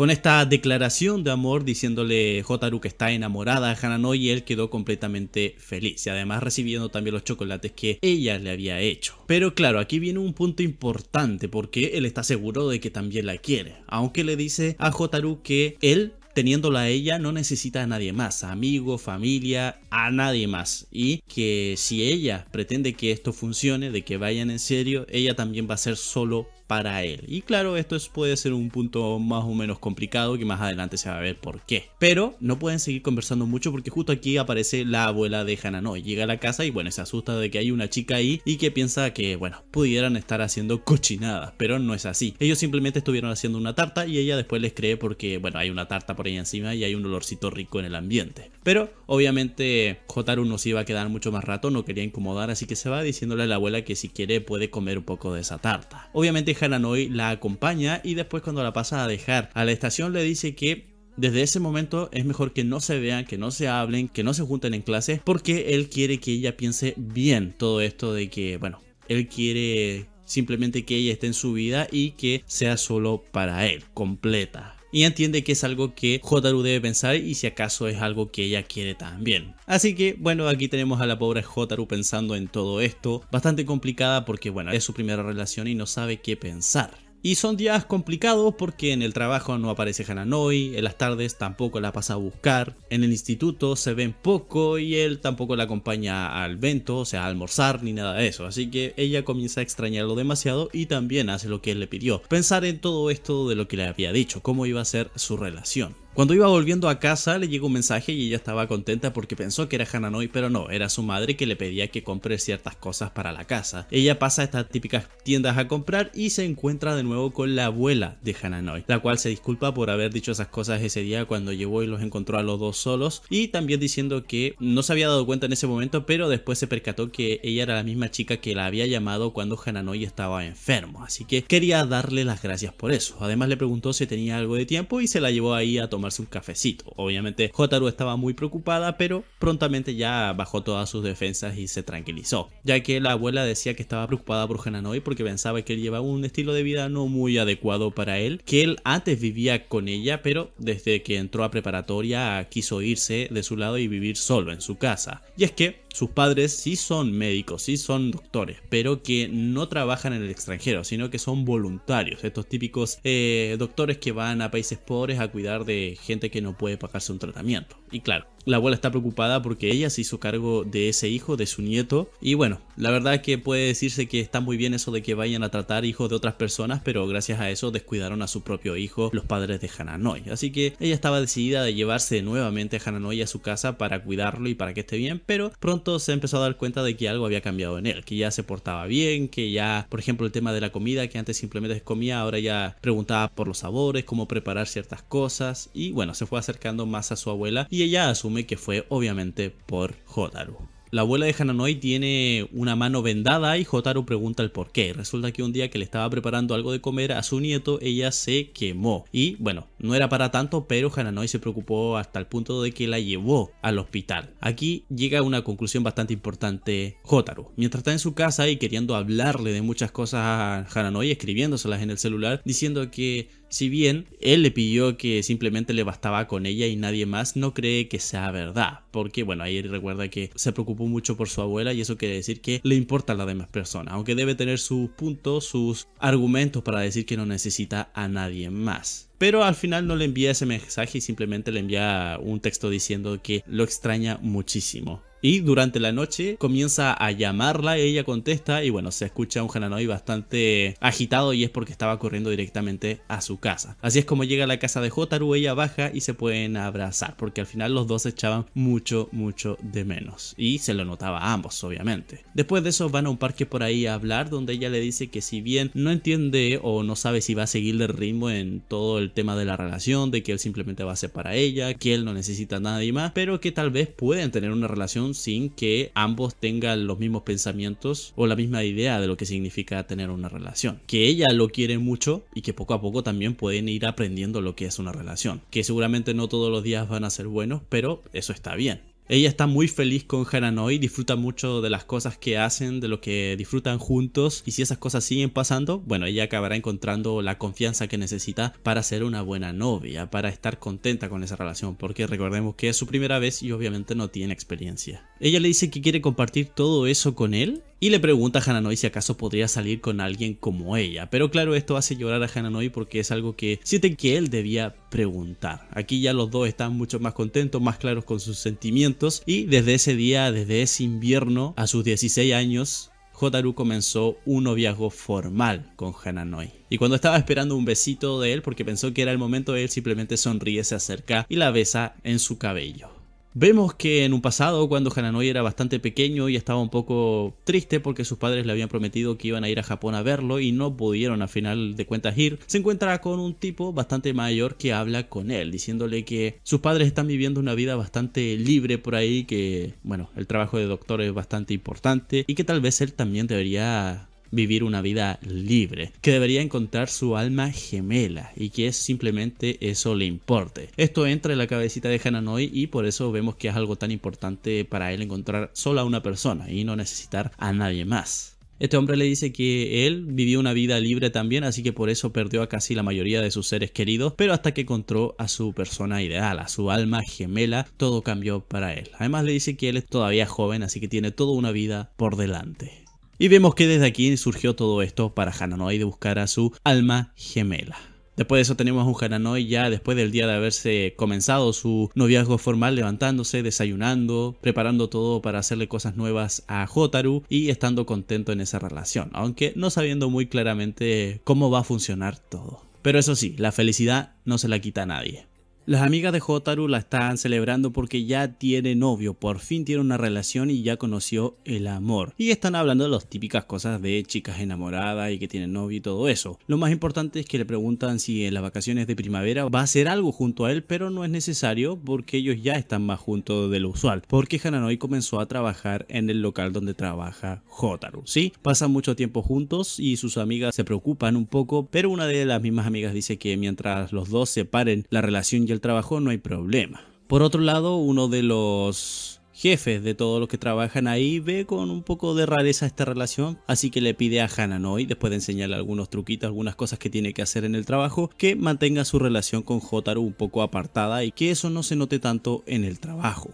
con esta declaración de amor diciéndole Jotaru que está enamorada de Hanano y él quedó completamente feliz y además recibiendo también los chocolates que ella le había hecho. Pero claro, aquí viene un punto importante porque él está seguro de que también la quiere, aunque le dice a Jotaru que él teniéndola a ella no necesita a nadie más, amigo, familia, a nadie más. Y que si ella pretende que esto funcione, de que vayan en serio, ella también va a ser solo para él. Y claro, esto puede ser un punto más o menos complicado que más adelante se va a ver por qué. Pero no pueden seguir conversando mucho porque justo aquí aparece la abuela de Hananoi. Llega a la casa y bueno, se asusta de que hay una chica ahí y que piensa que bueno, pudieran estar haciendo cochinadas, pero no es así. Ellos simplemente estuvieron haciendo una tarta y ella después les cree porque bueno, hay una tarta por ahí encima y hay un olorcito rico en el ambiente. Pero obviamente Jotaro no se iba a quedar mucho más rato, no quería incomodar, así que se va diciéndole a la abuela que si quiere puede comer un poco de esa tarta. Obviamente Hananoi la acompaña y después cuando la pasa a dejar a la estación le dice que desde ese momento es mejor que no se vean, que no se hablen, que no se junten en clase porque él quiere que ella piense bien todo esto de que, bueno, él quiere simplemente que ella esté en su vida y que sea solo para él, completa y entiende que es algo que Jotaru debe pensar y si acaso es algo que ella quiere también. Así que bueno, aquí tenemos a la pobre Jotaru pensando en todo esto, bastante complicada porque bueno, es su primera relación y no sabe qué pensar. Y son días complicados porque en el trabajo no aparece Hananoi, en las tardes tampoco la pasa a buscar, en el instituto se ven poco y él tampoco la acompaña al vento, o sea, a almorzar ni nada de eso. Así que ella comienza a extrañarlo demasiado y también hace lo que él le pidió. Pensar en todo esto de lo que le había dicho, cómo iba a ser su relación. Cuando iba volviendo a casa le llegó un mensaje y ella estaba contenta porque pensó que era Hananoi, pero no, era su madre que le pedía que compre ciertas cosas para la casa. Ella pasa a estas típicas tiendas a comprar y se encuentra de nuevo con la abuela de Hananoi, la cual se disculpa por haber dicho esas cosas ese día cuando llegó y los encontró a los dos solos y también diciendo que no se había dado cuenta en ese momento, pero después se percató que ella era la misma chica que la había llamado cuando Hananoi estaba enfermo, así que quería darle las gracias por eso. Además le preguntó si tenía algo de tiempo y se la llevó ahí a tomar tomarse un cafecito. Obviamente Jotaro estaba muy preocupada, pero prontamente ya bajó todas sus defensas y se tranquilizó, ya que la abuela decía que estaba preocupada por Hananoi porque pensaba que él llevaba un estilo de vida no muy adecuado para él, que él antes vivía con ella, pero desde que entró a preparatoria quiso irse de su lado y vivir solo en su casa. Y es que sus padres sí son médicos, sí son doctores, pero que no trabajan en el extranjero, sino que son voluntarios. Estos típicos eh, doctores que van a países pobres a cuidar de gente que no puede pagarse un tratamiento. Y claro, la abuela está preocupada porque ella se hizo cargo de ese hijo, de su nieto. Y bueno, la verdad que puede decirse que está muy bien eso de que vayan a tratar hijos de otras personas, pero gracias a eso descuidaron a su propio hijo los padres de Hananoi. Así que ella estaba decidida de llevarse nuevamente a Hananoi a su casa para cuidarlo y para que esté bien, pero pronto se empezó a dar cuenta de que algo había cambiado en él, que ya se portaba bien, que ya, por ejemplo, el tema de la comida, que antes simplemente comía, ahora ya preguntaba por los sabores, cómo preparar ciertas cosas. Y bueno, se fue acercando más a su abuela ella asume que fue obviamente por Jotaro. La abuela de Hananoi tiene una mano vendada y Jotaro pregunta el por qué. Resulta que un día que le estaba preparando algo de comer a su nieto, ella se quemó. Y bueno, no era para tanto, pero Hananoi se preocupó hasta el punto de que la llevó al hospital. Aquí llega una conclusión bastante importante Jotaro. Mientras está en su casa y queriendo hablarle de muchas cosas a Hananoi, escribiéndoselas en el celular, diciendo que si bien él le pidió que simplemente le bastaba con ella y nadie más, no cree que sea verdad, porque bueno, ahí recuerda que se preocupó mucho por su abuela y eso quiere decir que le importa a la demás persona aunque debe tener sus puntos, sus argumentos para decir que no necesita a nadie más. Pero al final no le envía ese mensaje y simplemente le envía un texto diciendo que lo extraña muchísimo. Y durante la noche comienza a llamarla, ella contesta y bueno, se escucha un Hananoi bastante agitado y es porque estaba corriendo directamente a su casa. Así es como llega a la casa de Jotaru ella baja y se pueden abrazar porque al final los dos echaban mucho, mucho de menos. Y se lo notaba a ambos, obviamente. Después de eso van a un parque por ahí a hablar donde ella le dice que si bien no entiende o no sabe si va a seguir el ritmo en todo el tema de la relación, de que él simplemente va a ser para ella, que él no necesita nada nadie más, pero que tal vez pueden tener una relación sin que ambos tengan los mismos pensamientos o la misma idea de lo que significa tener una relación. Que ella lo quiere mucho y que poco a poco también pueden ir aprendiendo lo que es una relación. Que seguramente no todos los días van a ser buenos, pero eso está bien. Ella está muy feliz con Hananoi, disfruta mucho de las cosas que hacen, de lo que disfrutan juntos y si esas cosas siguen pasando, bueno, ella acabará encontrando la confianza que necesita para ser una buena novia, para estar contenta con esa relación, porque recordemos que es su primera vez y obviamente no tiene experiencia. Ella le dice que quiere compartir todo eso con él y le pregunta a Hananoi si acaso podría salir con alguien como ella. Pero claro, esto hace llorar a Hananoi porque es algo que siente que él debía preguntar. Aquí ya los dos están mucho más contentos, más claros con sus sentimientos y desde ese día, desde ese invierno, a sus 16 años, Jotaru comenzó un noviazgo formal con Hananoi. Y cuando estaba esperando un besito de él porque pensó que era el momento, él simplemente sonríe, se acerca y la besa en su cabello. Vemos que en un pasado, cuando Hananoi era bastante pequeño y estaba un poco triste porque sus padres le habían prometido que iban a ir a Japón a verlo y no pudieron a final de cuentas ir, se encuentra con un tipo bastante mayor que habla con él, diciéndole que sus padres están viviendo una vida bastante libre por ahí, que bueno, el trabajo de doctor es bastante importante y que tal vez él también debería vivir una vida libre, que debería encontrar su alma gemela y que es simplemente eso le importe. Esto entra en la cabecita de Hananoi y por eso vemos que es algo tan importante para él encontrar solo a una persona y no necesitar a nadie más. Este hombre le dice que él vivió una vida libre también, así que por eso perdió a casi la mayoría de sus seres queridos, pero hasta que encontró a su persona ideal, a su alma gemela, todo cambió para él. Además le dice que él es todavía joven, así que tiene toda una vida por delante. Y vemos que desde aquí surgió todo esto para Hananoi de buscar a su alma gemela. Después de eso tenemos a un Hananoi ya después del día de haberse comenzado su noviazgo formal, levantándose, desayunando, preparando todo para hacerle cosas nuevas a Hotaru y estando contento en esa relación, aunque no sabiendo muy claramente cómo va a funcionar todo. Pero eso sí, la felicidad no se la quita a nadie. Las amigas de Jotaro la están celebrando porque ya tiene novio, por fin tiene una relación y ya conoció el amor. Y están hablando de las típicas cosas de chicas enamoradas y que tienen novio y todo eso. Lo más importante es que le preguntan si en las vacaciones de primavera va a hacer algo junto a él, pero no es necesario porque ellos ya están más juntos de lo usual. Porque Hananoi comenzó a trabajar en el local donde trabaja Jotaro, ¿sí? Pasan mucho tiempo juntos y sus amigas se preocupan un poco, pero una de las mismas amigas dice que mientras los dos separen la relación y el trabajo no hay problema. Por otro lado, uno de los jefes de todos los que trabajan ahí ve con un poco de rareza esta relación, así que le pide a Hananoi, después de enseñarle algunos truquitos, algunas cosas que tiene que hacer en el trabajo, que mantenga su relación con Jotaro un poco apartada y que eso no se note tanto en el trabajo.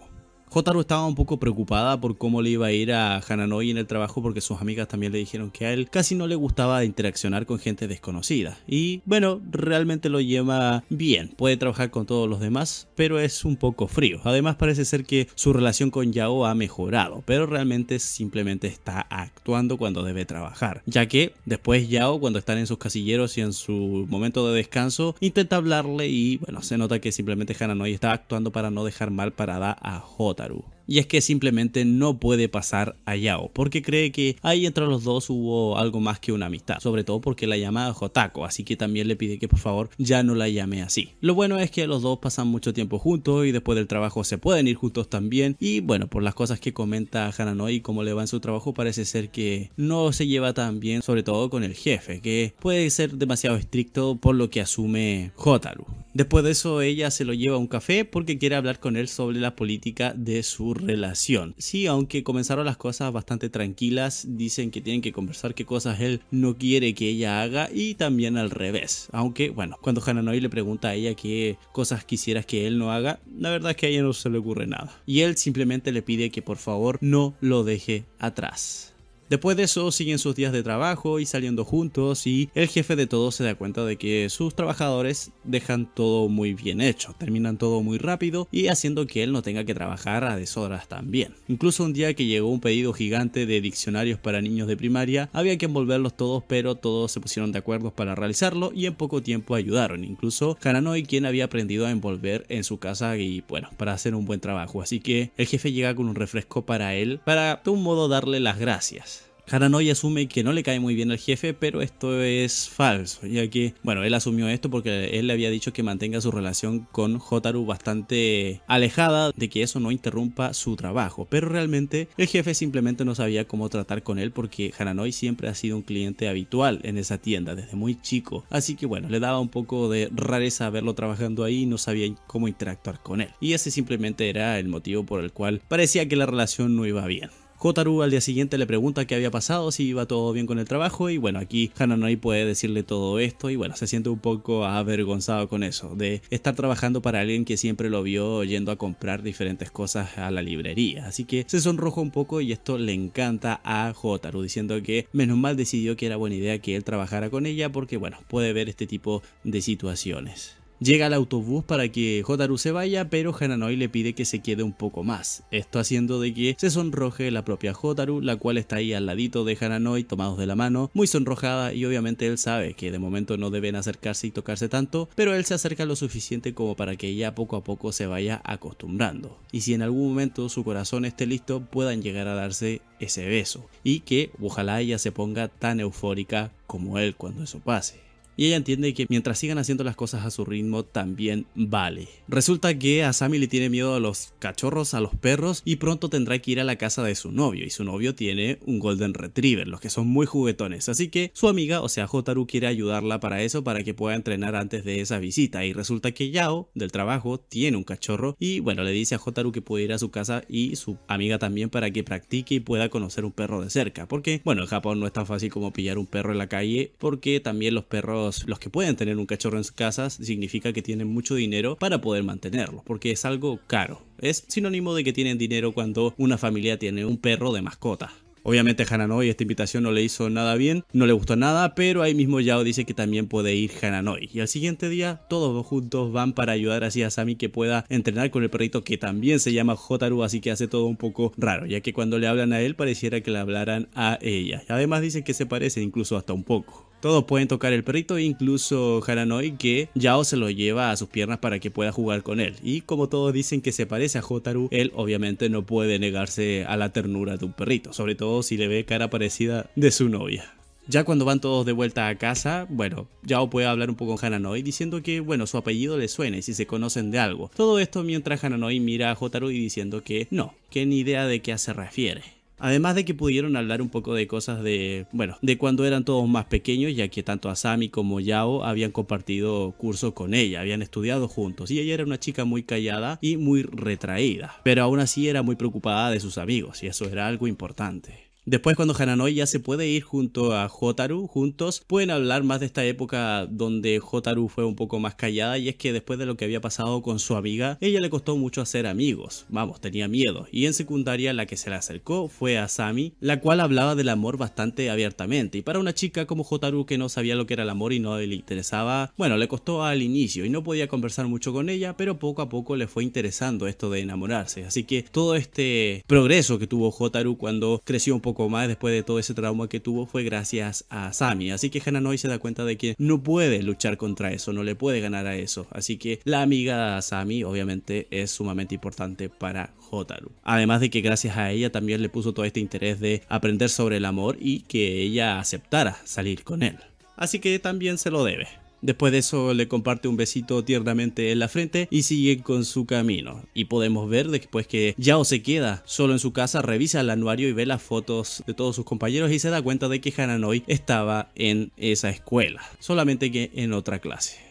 Jotaro estaba un poco preocupada por cómo le iba a ir a Hananoi en el trabajo porque sus amigas también le dijeron que a él casi no le gustaba interaccionar con gente desconocida. Y bueno, realmente lo lleva bien, puede trabajar con todos los demás, pero es un poco frío. Además parece ser que su relación con Yao ha mejorado, pero realmente simplemente está actuando cuando debe trabajar. Ya que después Yao, cuando están en sus casilleros y en su momento de descanso, intenta hablarle y bueno, se nota que simplemente Hananoi está actuando para no dejar mal parada a Jotaro. Caruaru. y es que simplemente no puede pasar a Yao, porque cree que ahí entre los dos hubo algo más que una amistad, sobre todo porque la llama Jotako, así que también le pide que por favor ya no la llame así. Lo bueno es que los dos pasan mucho tiempo juntos y después del trabajo se pueden ir juntos también y bueno, por las cosas que comenta Hananoi cómo le va en su trabajo parece ser que no se lleva tan bien, sobre todo con el jefe, que puede ser demasiado estricto por lo que asume Jotaru. Después de eso ella se lo lleva a un café porque quiere hablar con él sobre la política de su relación. Sí, aunque comenzaron las cosas bastante tranquilas, dicen que tienen que conversar qué cosas él no quiere que ella haga y también al revés. Aunque, bueno, cuando Hananoi le pregunta a ella qué cosas quisieras que él no haga, la verdad es que a ella no se le ocurre nada. Y él simplemente le pide que por favor no lo deje atrás. Después de eso siguen sus días de trabajo y saliendo juntos y el jefe de todo se da cuenta de que sus trabajadores dejan todo muy bien hecho, terminan todo muy rápido y haciendo que él no tenga que trabajar a deshoras también. Incluso un día que llegó un pedido gigante de diccionarios para niños de primaria, había que envolverlos todos pero todos se pusieron de acuerdo para realizarlo y en poco tiempo ayudaron, incluso Hananoi quien había aprendido a envolver en su casa y bueno, para hacer un buen trabajo, así que el jefe llega con un refresco para él para de un modo darle las gracias. Haranoi asume que no le cae muy bien al jefe, pero esto es falso, ya que, bueno, él asumió esto porque él le había dicho que mantenga su relación con Hotaru bastante alejada, de que eso no interrumpa su trabajo, pero realmente el jefe simplemente no sabía cómo tratar con él porque Haranoi siempre ha sido un cliente habitual en esa tienda desde muy chico, así que bueno, le daba un poco de rareza verlo trabajando ahí y no sabía cómo interactuar con él. Y ese simplemente era el motivo por el cual parecía que la relación no iba bien. Jotaru al día siguiente le pregunta qué había pasado, si iba todo bien con el trabajo y bueno, aquí Hananoi puede decirle todo esto y bueno, se siente un poco avergonzado con eso, de estar trabajando para alguien que siempre lo vio yendo a comprar diferentes cosas a la librería. Así que se sonroja un poco y esto le encanta a Jotaru diciendo que menos mal decidió que era buena idea que él trabajara con ella porque bueno, puede ver este tipo de situaciones. Llega el autobús para que Hotaru se vaya, pero Hananoi le pide que se quede un poco más, esto haciendo de que se sonroje la propia Hotaru, la cual está ahí al ladito de Hananoi, tomados de la mano, muy sonrojada y obviamente él sabe que de momento no deben acercarse y tocarse tanto, pero él se acerca lo suficiente como para que ella poco a poco se vaya acostumbrando. Y si en algún momento su corazón esté listo, puedan llegar a darse ese beso, y que ojalá ella se ponga tan eufórica como él cuando eso pase y ella entiende que mientras sigan haciendo las cosas a su ritmo también vale. Resulta que a Sammy le tiene miedo a los cachorros, a los perros y pronto tendrá que ir a la casa de su novio y su novio tiene un golden retriever, los que son muy juguetones, así que su amiga, o sea Jotaru quiere ayudarla para eso, para que pueda entrenar antes de esa visita y resulta que Yao del trabajo tiene un cachorro y bueno, le dice a Jotaru que puede ir a su casa y su amiga también para que practique y pueda conocer un perro de cerca, porque bueno, en Japón no es tan fácil como pillar un perro en la calle porque también los perros los, que pueden tener un cachorro en sus casas significa que tienen mucho dinero para poder mantenerlo, porque es algo caro. Es sinónimo de que tienen dinero cuando una familia tiene un perro de mascota. Obviamente Hananoi esta invitación no le hizo nada bien, no le gustó nada, pero ahí mismo Yao dice que también puede ir Hananoi. Y al siguiente día todos juntos van para ayudar así a Sami que pueda entrenar con el perrito que también se llama Jotaru, así que hace todo un poco raro, ya que cuando le hablan a él pareciera que le hablaran a ella. Además dicen que se parece incluso hasta un poco. Todos pueden tocar el perrito, incluso Hananoi que Yao se lo lleva a sus piernas para que pueda jugar con él. Y como todos dicen que se parece a Hotaru, él obviamente no puede negarse a la ternura de un perrito, sobre todo si le ve cara parecida de su novia. Ya cuando van todos de vuelta a casa, bueno, Yao puede hablar un poco con Hananoi diciendo que, bueno, su apellido le suena y si se conocen de algo. Todo esto mientras Hananoi mira a Hotaru y diciendo que no, que ni idea de qué se refiere. Además de que pudieron hablar un poco de cosas de, bueno, de cuando eran todos más pequeños, ya que tanto Asami como Yao habían compartido curso con ella, habían estudiado juntos y ella era una chica muy callada y muy retraída, pero aún así era muy preocupada de sus amigos y eso era algo importante. Después cuando Hananoi ya se puede ir junto a Jotaru juntos pueden hablar más de esta época donde Jotaru fue un poco más callada y es que después de lo que había pasado con su amiga, ella le costó mucho hacer amigos, vamos, tenía miedo. Y en secundaria la que se le acercó fue a Sami, la cual hablaba del amor bastante abiertamente y para una chica como Hotaru que no sabía lo que era el amor y no le interesaba, bueno, le costó al inicio y no podía conversar mucho con ella, pero poco a poco le fue interesando esto de enamorarse. Así que todo este progreso que tuvo Jotaru cuando creció un poco más después de todo ese trauma que tuvo fue gracias a Sami. Así que Hananoi se da cuenta de que no puede luchar contra eso, no le puede ganar a eso. Así que la amiga Sami obviamente es sumamente importante para Hotaru. Además de que gracias a ella también le puso todo este interés de aprender sobre el amor y que ella aceptara salir con él. Así que también se lo debe. Después de eso le comparte un besito tiernamente en la frente y sigue con su camino. Y podemos ver después que Yao se queda solo en su casa, revisa el anuario y ve las fotos de todos sus compañeros y se da cuenta de que Hananoi estaba en esa escuela, solamente que en otra clase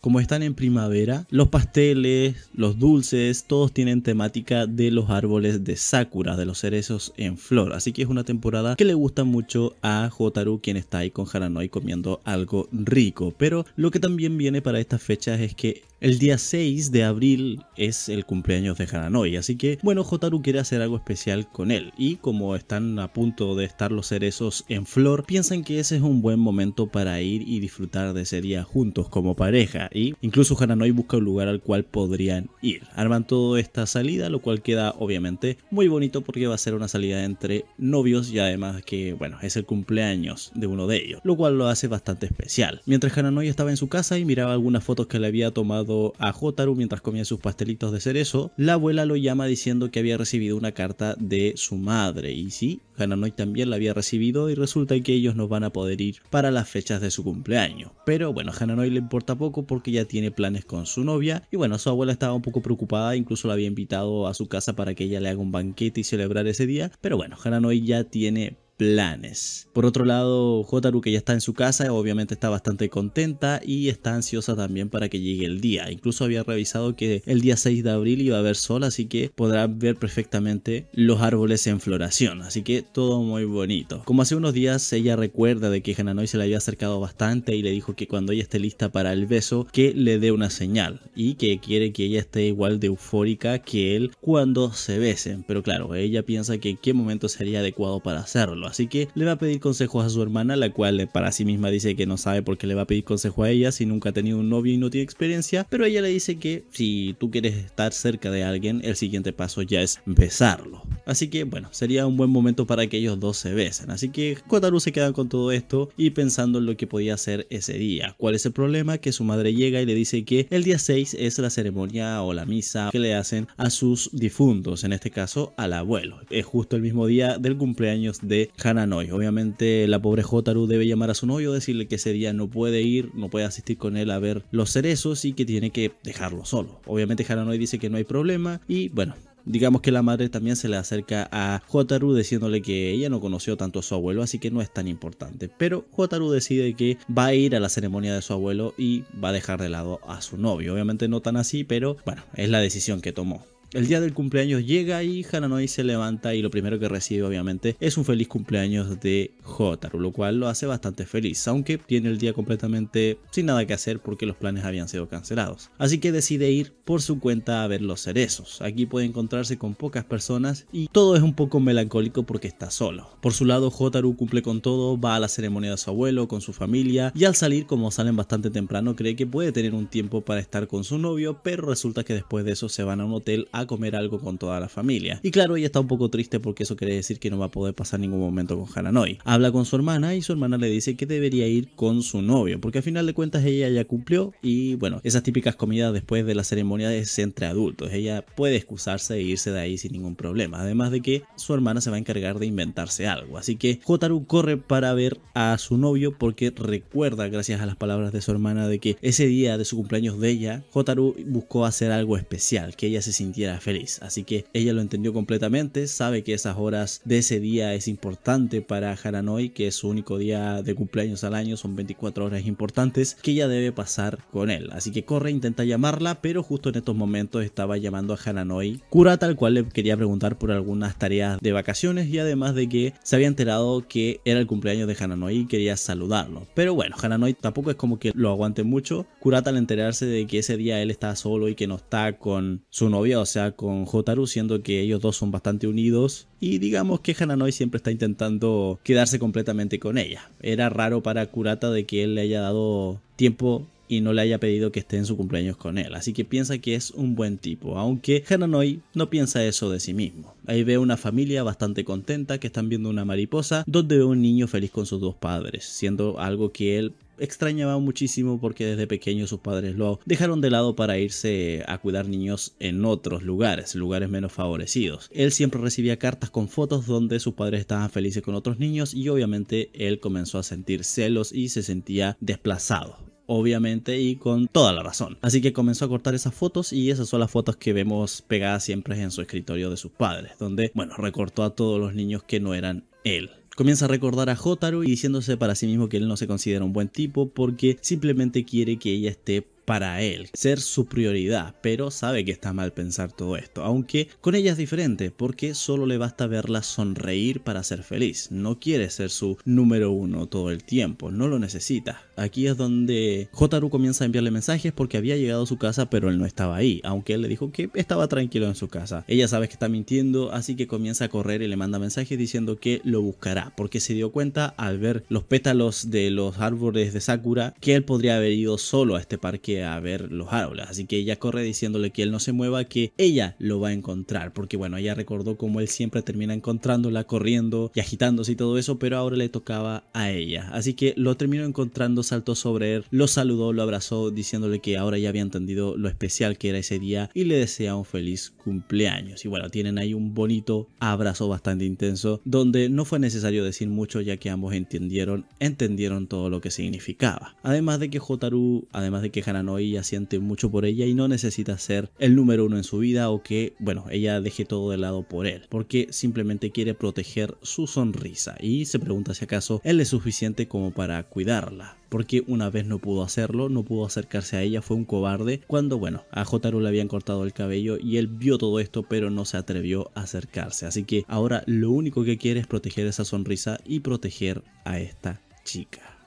como están en primavera, los pasteles, los dulces, todos tienen temática de los árboles de sakura, de los cerezos en flor. Así que es una temporada que le gusta mucho a Jotaro, quien está ahí con Haranoi comiendo algo rico. Pero lo que también viene para estas fechas es que el día 6 de abril es el cumpleaños de Hananoi, así que bueno, Hotaru quiere hacer algo especial con él y como están a punto de estar los cerezos en flor, piensan que ese es un buen momento para ir y disfrutar de ese día juntos como pareja y incluso Hananoi busca un lugar al cual podrían ir. Arman toda esta salida, lo cual queda obviamente muy bonito porque va a ser una salida entre novios y además que bueno, es el cumpleaños de uno de ellos, lo cual lo hace bastante especial. Mientras Hananoi estaba en su casa y miraba algunas fotos que le había tomado a Jotaro mientras comía sus pastelitos de cerezo, la abuela lo llama diciendo que había recibido una carta de su madre. Y sí, Hananoi también la había recibido y resulta que ellos no van a poder ir para las fechas de su cumpleaños. Pero bueno, Hananoi le importa poco porque ya tiene planes con su novia y bueno, su abuela estaba un poco preocupada, incluso la había invitado a su casa para que ella le haga un banquete y celebrar ese día. Pero bueno, Hananoi ya tiene planes. Por otro lado, Jotaru que ya está en su casa, obviamente está bastante contenta y está ansiosa también para que llegue el día. Incluso había revisado que el día 6 de abril iba a haber sol, así que podrá ver perfectamente los árboles en floración. Así que todo muy bonito. Como hace unos días ella recuerda de que Hananoi se le había acercado bastante y le dijo que cuando ella esté lista para el beso, que le dé una señal y que quiere que ella esté igual de eufórica que él cuando se besen. Pero claro, ella piensa que en qué momento sería adecuado para hacerlo así que le va a pedir consejos a su hermana, la cual eh, para sí misma dice que no sabe por qué le va a pedir consejo a ella si nunca ha tenido un novio y no tiene experiencia, pero ella le dice que si tú quieres estar cerca de alguien, el siguiente paso ya es besarlo. Así que bueno, sería un buen momento para que ellos dos se besen, así que Kotaru se queda con todo esto y pensando en lo que podía hacer ese día. ¿Cuál es el problema? Que su madre llega y le dice que el día 6 es la ceremonia o la misa que le hacen a sus difuntos, en este caso al abuelo. Es justo el mismo día del cumpleaños de Hananoi. Obviamente la pobre Jotaru debe llamar a su novio, decirle que ese día no puede ir, no puede asistir con él a ver los cerezos y que tiene que dejarlo solo. Obviamente Hananoi dice que no hay problema y bueno, Digamos que la madre también se le acerca a Jotaru diciéndole que ella no conoció tanto a su abuelo, así que no es tan importante. Pero Jotaru decide que va a ir a la ceremonia de su abuelo y va a dejar de lado a su novio. Obviamente no tan así, pero bueno, es la decisión que tomó. El día del cumpleaños llega y Hananoi se levanta y lo primero que recibe obviamente es un feliz cumpleaños de Jotaru, lo cual lo hace bastante feliz, aunque tiene el día completamente sin nada que hacer porque los planes habían sido cancelados. Así que decide ir por su cuenta a ver los cerezos. Aquí puede encontrarse con pocas personas y todo es un poco melancólico porque está solo. Por su lado, Jotaru cumple con todo, va a la ceremonia de su abuelo, con su familia y al salir, como salen bastante temprano, cree que puede tener un tiempo para estar con su novio, pero resulta que después de eso se van a un hotel a comer algo con toda la familia. Y claro, ella está un poco triste porque eso quiere decir que no va a poder pasar ningún momento con Hananoi. Habla con su hermana y su hermana le dice que debería ir con su novio, porque al final de cuentas ella ya cumplió y bueno, esas típicas comidas después de la ceremonia es entre adultos. Ella puede excusarse e irse de ahí sin ningún problema, además de que su hermana se va a encargar de inventarse algo. Así que Jotaro corre para ver a su novio porque recuerda, gracias a las palabras de su hermana, de que ese día de su cumpleaños de ella, Jotaro buscó hacer algo especial, que ella se sintiera feliz. Así que ella lo entendió completamente, sabe que esas horas de ese día es importante para Haranoi, que es su único día de cumpleaños al año, son 24 horas importantes que ella debe pasar con él. Así que corre, intenta llamarla, pero justo en estos momentos estaba llamando a Haranoi Kurata, al cual le quería preguntar por algunas tareas de vacaciones y además de que se había enterado que era el cumpleaños de Hananoi y quería saludarlo. Pero bueno, Hananoi tampoco es como que lo aguante mucho. Kurata al enterarse de que ese día él está solo y que no está con su novia, o sea, con Jotaru siendo que ellos dos son bastante unidos. Y digamos que Hananoi siempre está intentando quedarse completamente con ella. Era raro para Kurata de que él le haya dado tiempo y no le haya pedido que esté en su cumpleaños con él, así que piensa que es un buen tipo, aunque Hananoi no piensa eso de sí mismo. Ahí ve una familia bastante contenta que están viendo una mariposa, donde ve un niño feliz con sus dos padres, siendo algo que él extrañaba muchísimo porque desde pequeño sus padres lo dejaron de lado para irse a cuidar niños en otros lugares, lugares menos favorecidos. Él siempre recibía cartas con fotos donde sus padres estaban felices con otros niños y obviamente él comenzó a sentir celos y se sentía desplazado obviamente y con toda la razón. Así que comenzó a cortar esas fotos y esas son las fotos que vemos pegadas siempre en su escritorio de sus padres, donde, bueno, recortó a todos los niños que no eran él. Comienza a recordar a Jotaro y diciéndose para sí mismo que él no se considera un buen tipo porque simplemente quiere que ella esté para él, ser su prioridad, pero sabe que está mal pensar todo esto, aunque con ella es diferente, porque solo le basta verla sonreír para ser feliz, no quiere ser su número uno todo el tiempo, no lo necesita. Aquí es donde Jotaru comienza a enviarle mensajes porque había llegado a su casa pero él no estaba ahí, aunque él le dijo que estaba tranquilo en su casa. Ella sabe que está mintiendo, así que comienza a correr y le manda mensajes diciendo que lo buscará, porque se dio cuenta al ver los pétalos de los árboles de Sakura que él podría haber ido solo a este parque a ver los árboles, así que ella corre diciéndole que él no se mueva, que ella lo va a encontrar, porque bueno, ella recordó cómo él siempre termina encontrándola corriendo y agitándose y todo eso, pero ahora le tocaba a ella, así que lo terminó encontrando, saltó sobre él, lo saludó, lo abrazó, diciéndole que ahora ya había entendido lo especial que era ese día y le desea un feliz cumpleaños. Y bueno, tienen ahí un bonito abrazo bastante intenso, donde no fue necesario decir mucho ya que ambos entendieron, entendieron todo lo que significaba. Además de que Jotaru, además de que Hanan ella siente mucho por ella y no necesita ser el número uno en su vida o que, bueno, ella deje todo de lado por él, porque simplemente quiere proteger su sonrisa y se pregunta si acaso él es suficiente como para cuidarla porque una vez no pudo hacerlo, no pudo acercarse a ella, fue un cobarde, cuando bueno, a Jotaro le habían cortado el cabello y él vio todo esto pero no se atrevió a acercarse, así que ahora lo único que quiere es proteger esa sonrisa y proteger a esta chica.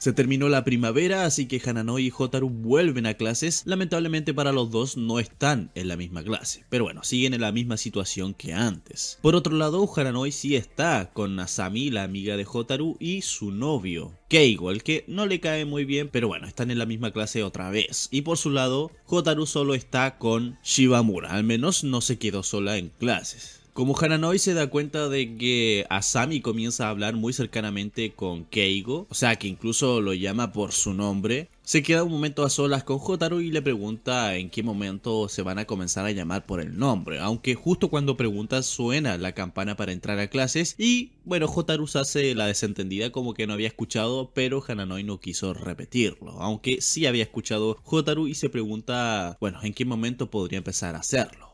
Se terminó la primavera, así que Hananoi y Hotaru vuelven a clases. Lamentablemente para los dos no están en la misma clase, pero bueno, siguen en la misma situación que antes. Por otro lado, Hananoi sí está con Asami, la amiga de Hotaru, y su novio, Keigo, el que no le cae muy bien, pero bueno, están en la misma clase otra vez. Y por su lado, Hotaru solo está con Shibamura, al menos no se quedó sola en clases. Como Hananoi se da cuenta de que Asami comienza a hablar muy cercanamente con Keigo, o sea que incluso lo llama por su nombre, se queda un momento a solas con Jotaro y le pregunta en qué momento se van a comenzar a llamar por el nombre, aunque justo cuando pregunta suena la campana para entrar a clases y bueno, Jotaro se hace la desentendida como que no había escuchado, pero Hananoi no quiso repetirlo, aunque sí había escuchado Jotaro y se pregunta, bueno, en qué momento podría empezar a hacerlo.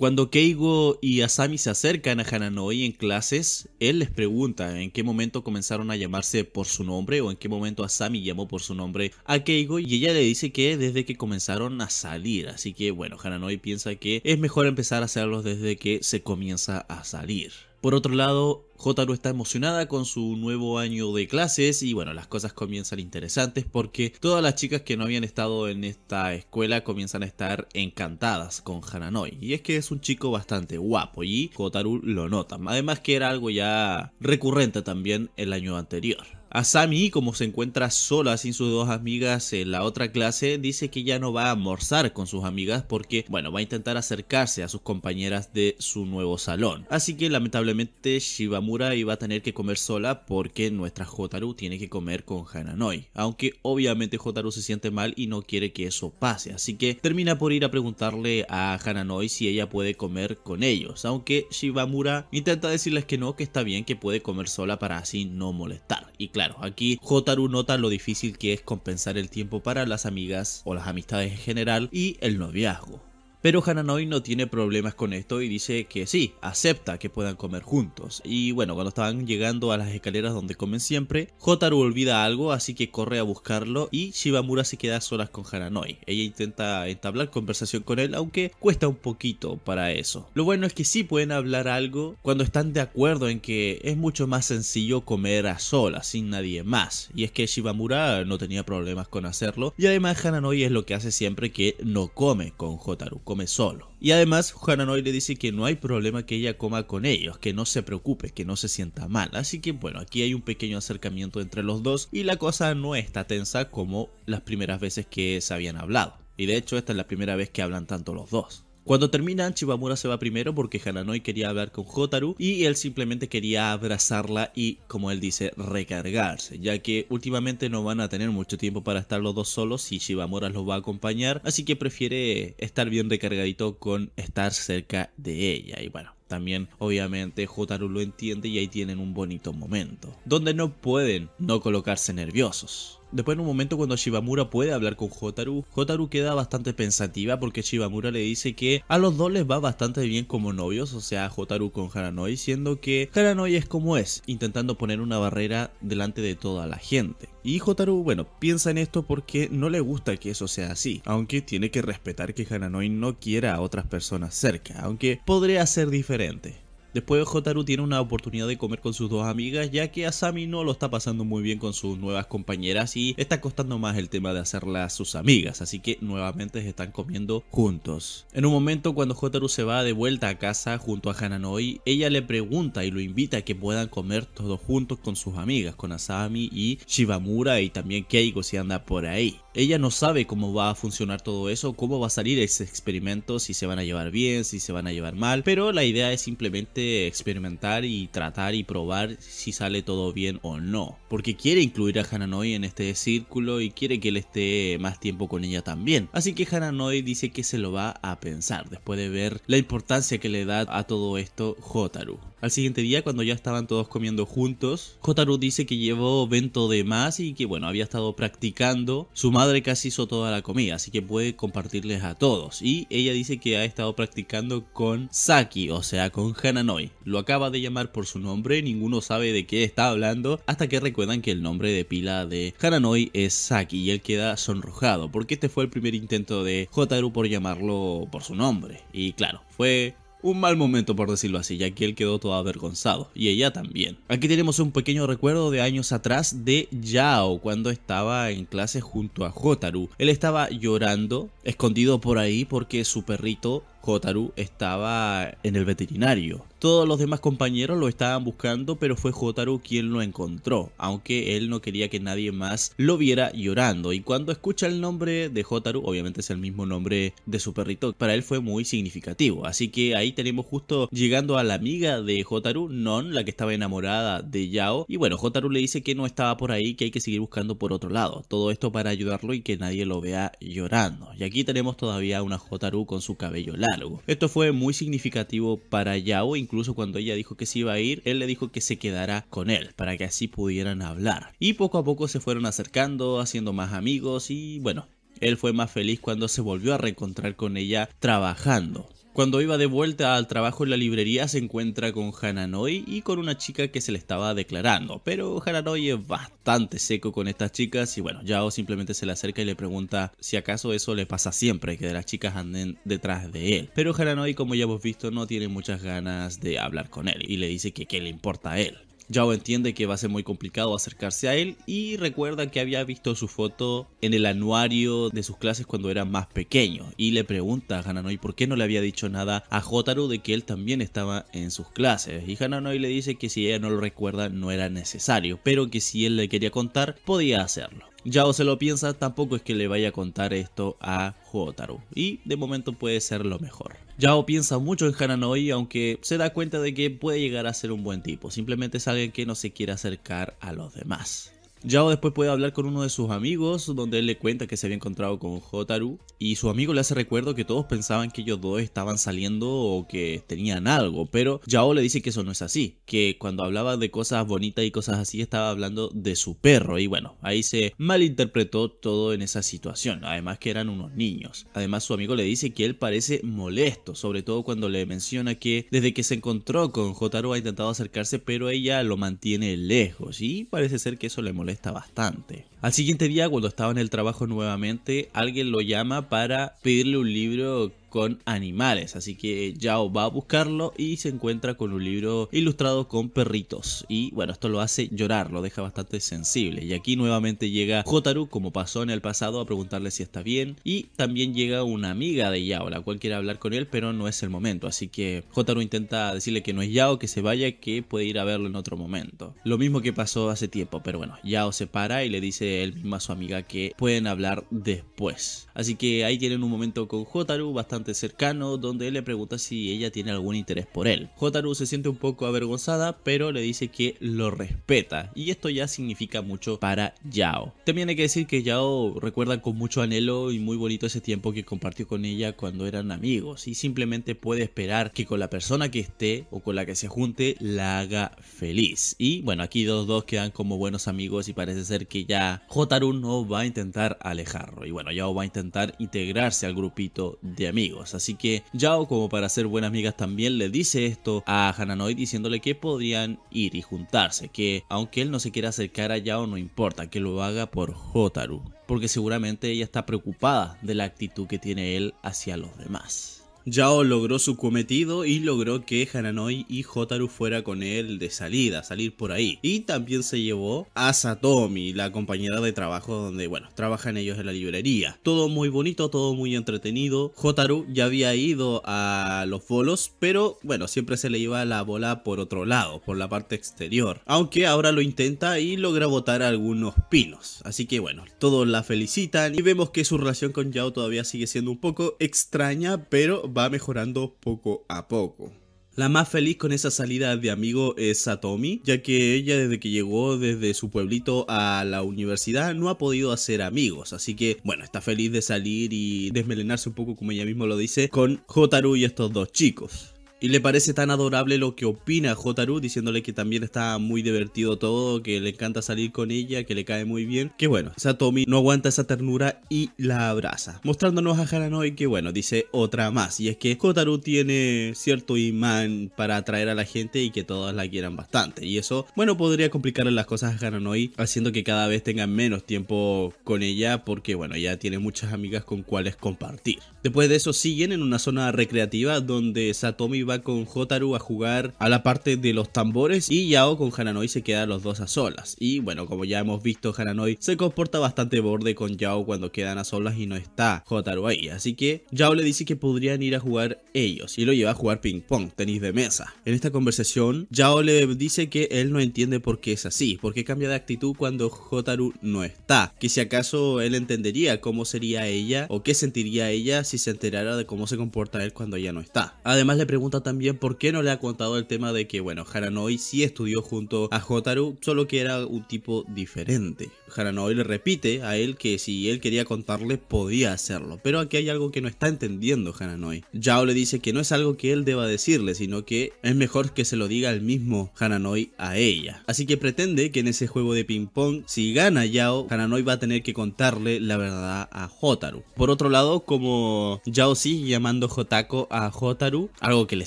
Cuando Keigo y Asami se acercan a Hananoi en clases, él les pregunta en qué momento comenzaron a llamarse por su nombre o en qué momento Asami llamó por su nombre a Keigo y ella le dice que desde que comenzaron a salir, así que bueno, Hananoi piensa que es mejor empezar a hacerlos desde que se comienza a salir. Por otro lado, Jotaro está emocionada con su nuevo año de clases y bueno, las cosas comienzan interesantes porque todas las chicas que no habían estado en esta escuela comienzan a estar encantadas con Hananoi. Y es que es un chico bastante guapo y Jotaro lo nota. Además que era algo ya recurrente también el año anterior. Asami como se encuentra sola sin sus dos amigas en la otra clase, dice que ya no va a almorzar con sus amigas porque, bueno, va a intentar acercarse a sus compañeras de su nuevo salón. Así que lamentablemente Shibamura iba a tener que comer sola porque nuestra Jotaro tiene que comer con Hananoi. Aunque obviamente Hotaru se siente mal y no quiere que eso pase, así que termina por ir a preguntarle a Hananoi si ella puede comer con ellos. Aunque Shibamura intenta decirles que no, que está bien, que puede comer sola para así no molestar. Y claro, aquí Jotaro nota lo difícil que es compensar el tiempo para las amigas o las amistades en general y el noviazgo. Pero Hananoi no tiene problemas con esto y dice que sí, acepta que puedan comer juntos. Y bueno, cuando estaban llegando a las escaleras donde comen siempre, Hotaru olvida algo, así que corre a buscarlo y Shibamura se queda a solas con Hananoi. Ella intenta entablar conversación con él, aunque cuesta un poquito para eso. Lo bueno es que sí pueden hablar algo cuando están de acuerdo en que es mucho más sencillo comer a solas, sin nadie más. Y es que Shibamura no tenía problemas con hacerlo y además Hananoi es lo que hace siempre que no come con Hotaru solo. Y además, Noy le dice que no hay problema que ella coma con ellos, que no se preocupe, que no se sienta mal. Así que bueno, aquí hay un pequeño acercamiento entre los dos y la cosa no está tensa como las primeras veces que se habían hablado. Y de hecho, esta es la primera vez que hablan tanto los dos. Cuando terminan, Shibamura se va primero porque Hananoi quería hablar con Hotaru y él simplemente quería abrazarla y, como él dice, recargarse, ya que últimamente no van a tener mucho tiempo para estar los dos solos y Shibamura los va a acompañar, así que prefiere estar bien recargadito con estar cerca de ella y bueno. También, obviamente, Jotaro lo entiende y ahí tienen un bonito momento, donde no pueden no colocarse nerviosos. Después en un momento cuando Shibamura puede hablar con Hotaru, Hotaru queda bastante pensativa porque Shibamura le dice que a los dos les va bastante bien como novios, o sea Hotaru con Haranoi, siendo que Haranoi es como es, intentando poner una barrera delante de toda la gente. Y Hotaru, bueno, piensa en esto porque no le gusta que eso sea así, aunque tiene que respetar que Haranoi no quiera a otras personas cerca, aunque podría ser diferente. Después Jotaro tiene una oportunidad de comer con sus dos amigas ya que Asami no lo está pasando muy bien con sus nuevas compañeras y está costando más el tema de hacerlas sus amigas, así que nuevamente se están comiendo juntos. En un momento cuando Jotaro se va de vuelta a casa junto a Hananoi, ella le pregunta y lo invita a que puedan comer todos juntos con sus amigas, con Asami y Shibamura y también Keigo si anda por ahí. Ella no sabe cómo va a funcionar todo eso, cómo va a salir ese experimento, si se van a llevar bien, si se van a llevar mal, pero la idea es simplemente experimentar y tratar y probar si sale todo bien o no. Porque quiere incluir a Hananoi en este círculo y quiere que él esté más tiempo con ella también. Así que Hananoi dice que se lo va a pensar después de ver la importancia que le da a todo esto Hotaru. Al siguiente día, cuando ya estaban todos comiendo juntos, Hotaru dice que llevó vento de más y que bueno, había estado practicando. Su madre casi hizo toda la comida, así que puede compartirles a todos. Y ella dice que ha estado practicando con Saki, o sea, con Hananoi. Lo acaba de llamar por su nombre, ninguno sabe de qué está hablando, hasta que recuerdan que el nombre de pila de Hananoi es Saki y él queda sonrojado, porque este fue el primer intento de Hotaru por llamarlo por su nombre. Y claro, fue un mal momento por decirlo así, ya que él quedó todo avergonzado y ella también. Aquí tenemos un pequeño recuerdo de años atrás de Yao cuando estaba en clase junto a Hotaru. Él estaba llorando escondido por ahí porque su perrito Jotaru estaba en el veterinario. Todos los demás compañeros lo estaban buscando, pero fue Jotaru quien lo encontró, aunque él no quería que nadie más lo viera llorando. Y cuando escucha el nombre de Jotaru, obviamente es el mismo nombre de su perrito, para él fue muy significativo. Así que ahí tenemos justo llegando a la amiga de Jotaru, Non, la que estaba enamorada de Yao. Y bueno, Jotaru le dice que no estaba por ahí, que hay que seguir buscando por otro lado. Todo esto para ayudarlo y que nadie lo vea llorando, ya aquí tenemos todavía una Jotaru con su cabello largo. Esto fue muy significativo para Yao, incluso cuando ella dijo que se iba a ir, él le dijo que se quedara con él, para que así pudieran hablar. Y poco a poco se fueron acercando, haciendo más amigos y bueno, él fue más feliz cuando se volvió a reencontrar con ella trabajando. Cuando iba de vuelta al trabajo en la librería se encuentra con Hananoi y con una chica que se le estaba declarando, pero Hananoi es bastante seco con estas chicas y bueno, Yao simplemente se le acerca y le pregunta si acaso eso le pasa siempre, que las chicas anden detrás de él. Pero Hananoi, como ya hemos visto, no tiene muchas ganas de hablar con él y le dice que qué le importa a él. Yao entiende que va a ser muy complicado acercarse a él y recuerda que había visto su foto en el anuario de sus clases cuando era más pequeño y le pregunta a Hananoi por qué no le había dicho nada a Jotaro de que él también estaba en sus clases y Hananoi le dice que si ella no lo recuerda no era necesario, pero que si él le quería contar podía hacerlo. Yao se lo piensa, tampoco es que le vaya a contar esto a Jotaro, y de momento puede ser lo mejor. Yao piensa mucho en Hananoi, aunque se da cuenta de que puede llegar a ser un buen tipo, simplemente es alguien que no se quiere acercar a los demás. Yao después puede hablar con uno de sus amigos, donde él le cuenta que se había encontrado con Jotaru y su amigo le hace recuerdo que todos pensaban que ellos dos estaban saliendo o que tenían algo, pero Yao le dice que eso no es así, que cuando hablaba de cosas bonitas y cosas así estaba hablando de su perro, y bueno, ahí se malinterpretó todo en esa situación, además que eran unos niños. Además su amigo le dice que él parece molesto, sobre todo cuando le menciona que desde que se encontró con Jotaru ha intentado acercarse, pero ella lo mantiene lejos, y parece ser que eso le molesta está bastante. Al siguiente día, cuando estaba en el trabajo nuevamente, alguien lo llama para pedirle un libro con animales. Así que Yao va a buscarlo y se encuentra con un libro ilustrado con perritos. Y bueno, esto lo hace llorar, lo deja bastante sensible. Y aquí nuevamente llega Jotaru, como pasó en el pasado, a preguntarle si está bien. Y también llega una amiga de Yao, la cual quiere hablar con él, pero no es el momento. Así que Jotaru intenta decirle que no es Yao, que se vaya, que puede ir a verlo en otro momento. Lo mismo que pasó hace tiempo, pero bueno, Yao se para y le dice él mismo a su amiga que pueden hablar después. Así que ahí tienen un momento con Jotaru bastante cercano donde él le pregunta si ella tiene algún interés por él. Hotaru se siente un poco avergonzada pero le dice que lo respeta y esto ya significa mucho para Yao. También hay que decir que Yao recuerda con mucho anhelo y muy bonito ese tiempo que compartió con ella cuando eran amigos y simplemente puede esperar que con la persona que esté o con la que se junte la haga feliz. Y bueno, aquí los dos quedan como buenos amigos y parece ser que ya Hotaru no va a intentar alejarlo y bueno, Yao va a intentar integrarse al grupito de amigos. Así que Yao, como para ser buenas amigas, también le dice esto a Hananoi diciéndole que podrían ir y juntarse, que aunque él no se quiera acercar a Yao no importa, que lo haga por Hotaru, porque seguramente ella está preocupada de la actitud que tiene él hacia los demás. Yao logró su cometido y logró que Hananoi y Hotaru fuera con él de salida, salir por ahí. Y también se llevó a Satomi, la compañera de trabajo donde, bueno, trabajan ellos en la librería. Todo muy bonito, todo muy entretenido. Hotaru ya había ido a los bolos, pero bueno, siempre se le iba la bola por otro lado, por la parte exterior. Aunque ahora lo intenta y logra botar algunos pinos. Así que bueno, todos la felicitan y vemos que su relación con Yao todavía sigue siendo un poco extraña, pero va mejorando poco a poco. La más feliz con esa salida de amigo es Satomi, ya que ella desde que llegó desde su pueblito a la universidad no ha podido hacer amigos, así que bueno, está feliz de salir y desmelenarse un poco como ella misma lo dice con Hotaru y estos dos chicos. Y le parece tan adorable lo que opina Jotaro diciéndole que también está muy divertido todo, que le encanta salir con ella, que le cae muy bien. Que bueno, Satomi no aguanta esa ternura y la abraza. Mostrándonos a Haranoi que bueno, dice otra más. Y es que Jotaro tiene cierto imán para atraer a la gente y que todas la quieran bastante. Y eso, bueno, podría complicarle las cosas a Haranoi, haciendo que cada vez tengan menos tiempo con ella, porque bueno, ya tiene muchas amigas con cuales compartir. Después de eso siguen en una zona recreativa donde Satomi va con Jotaro a jugar a la parte de los tambores y Yao con Hananoi se quedan los dos a solas. Y bueno, como ya hemos visto, Hananoi se comporta bastante borde con Yao cuando quedan a solas y no está Jotaro ahí. Así que Yao le dice que podrían ir a jugar ellos y lo lleva a jugar ping pong, tenis de mesa. En esta conversación, Yao le dice que él no entiende por qué es así, por qué cambia de actitud cuando Jotaro no está. Que si acaso él entendería cómo sería ella o qué sentiría ella si se enterara de cómo se comporta él cuando ella no está. Además le pregunta también por qué no le ha contado el tema de que, bueno, Haranoi sí estudió junto a Hotaru, solo que era un tipo diferente. Haranoi le repite a él que si él quería contarle podía hacerlo, pero aquí hay algo que no está entendiendo Haranoi. Yao le dice que no es algo que él deba decirle, sino que es mejor que se lo diga el mismo Haranoi a ella. Así que pretende que en ese juego de ping pong, si gana Yao, Haranoi va a tener que contarle la verdad a Hotaru. Por otro lado, como Yao sigue llamando Jotako a Hotaru, algo que le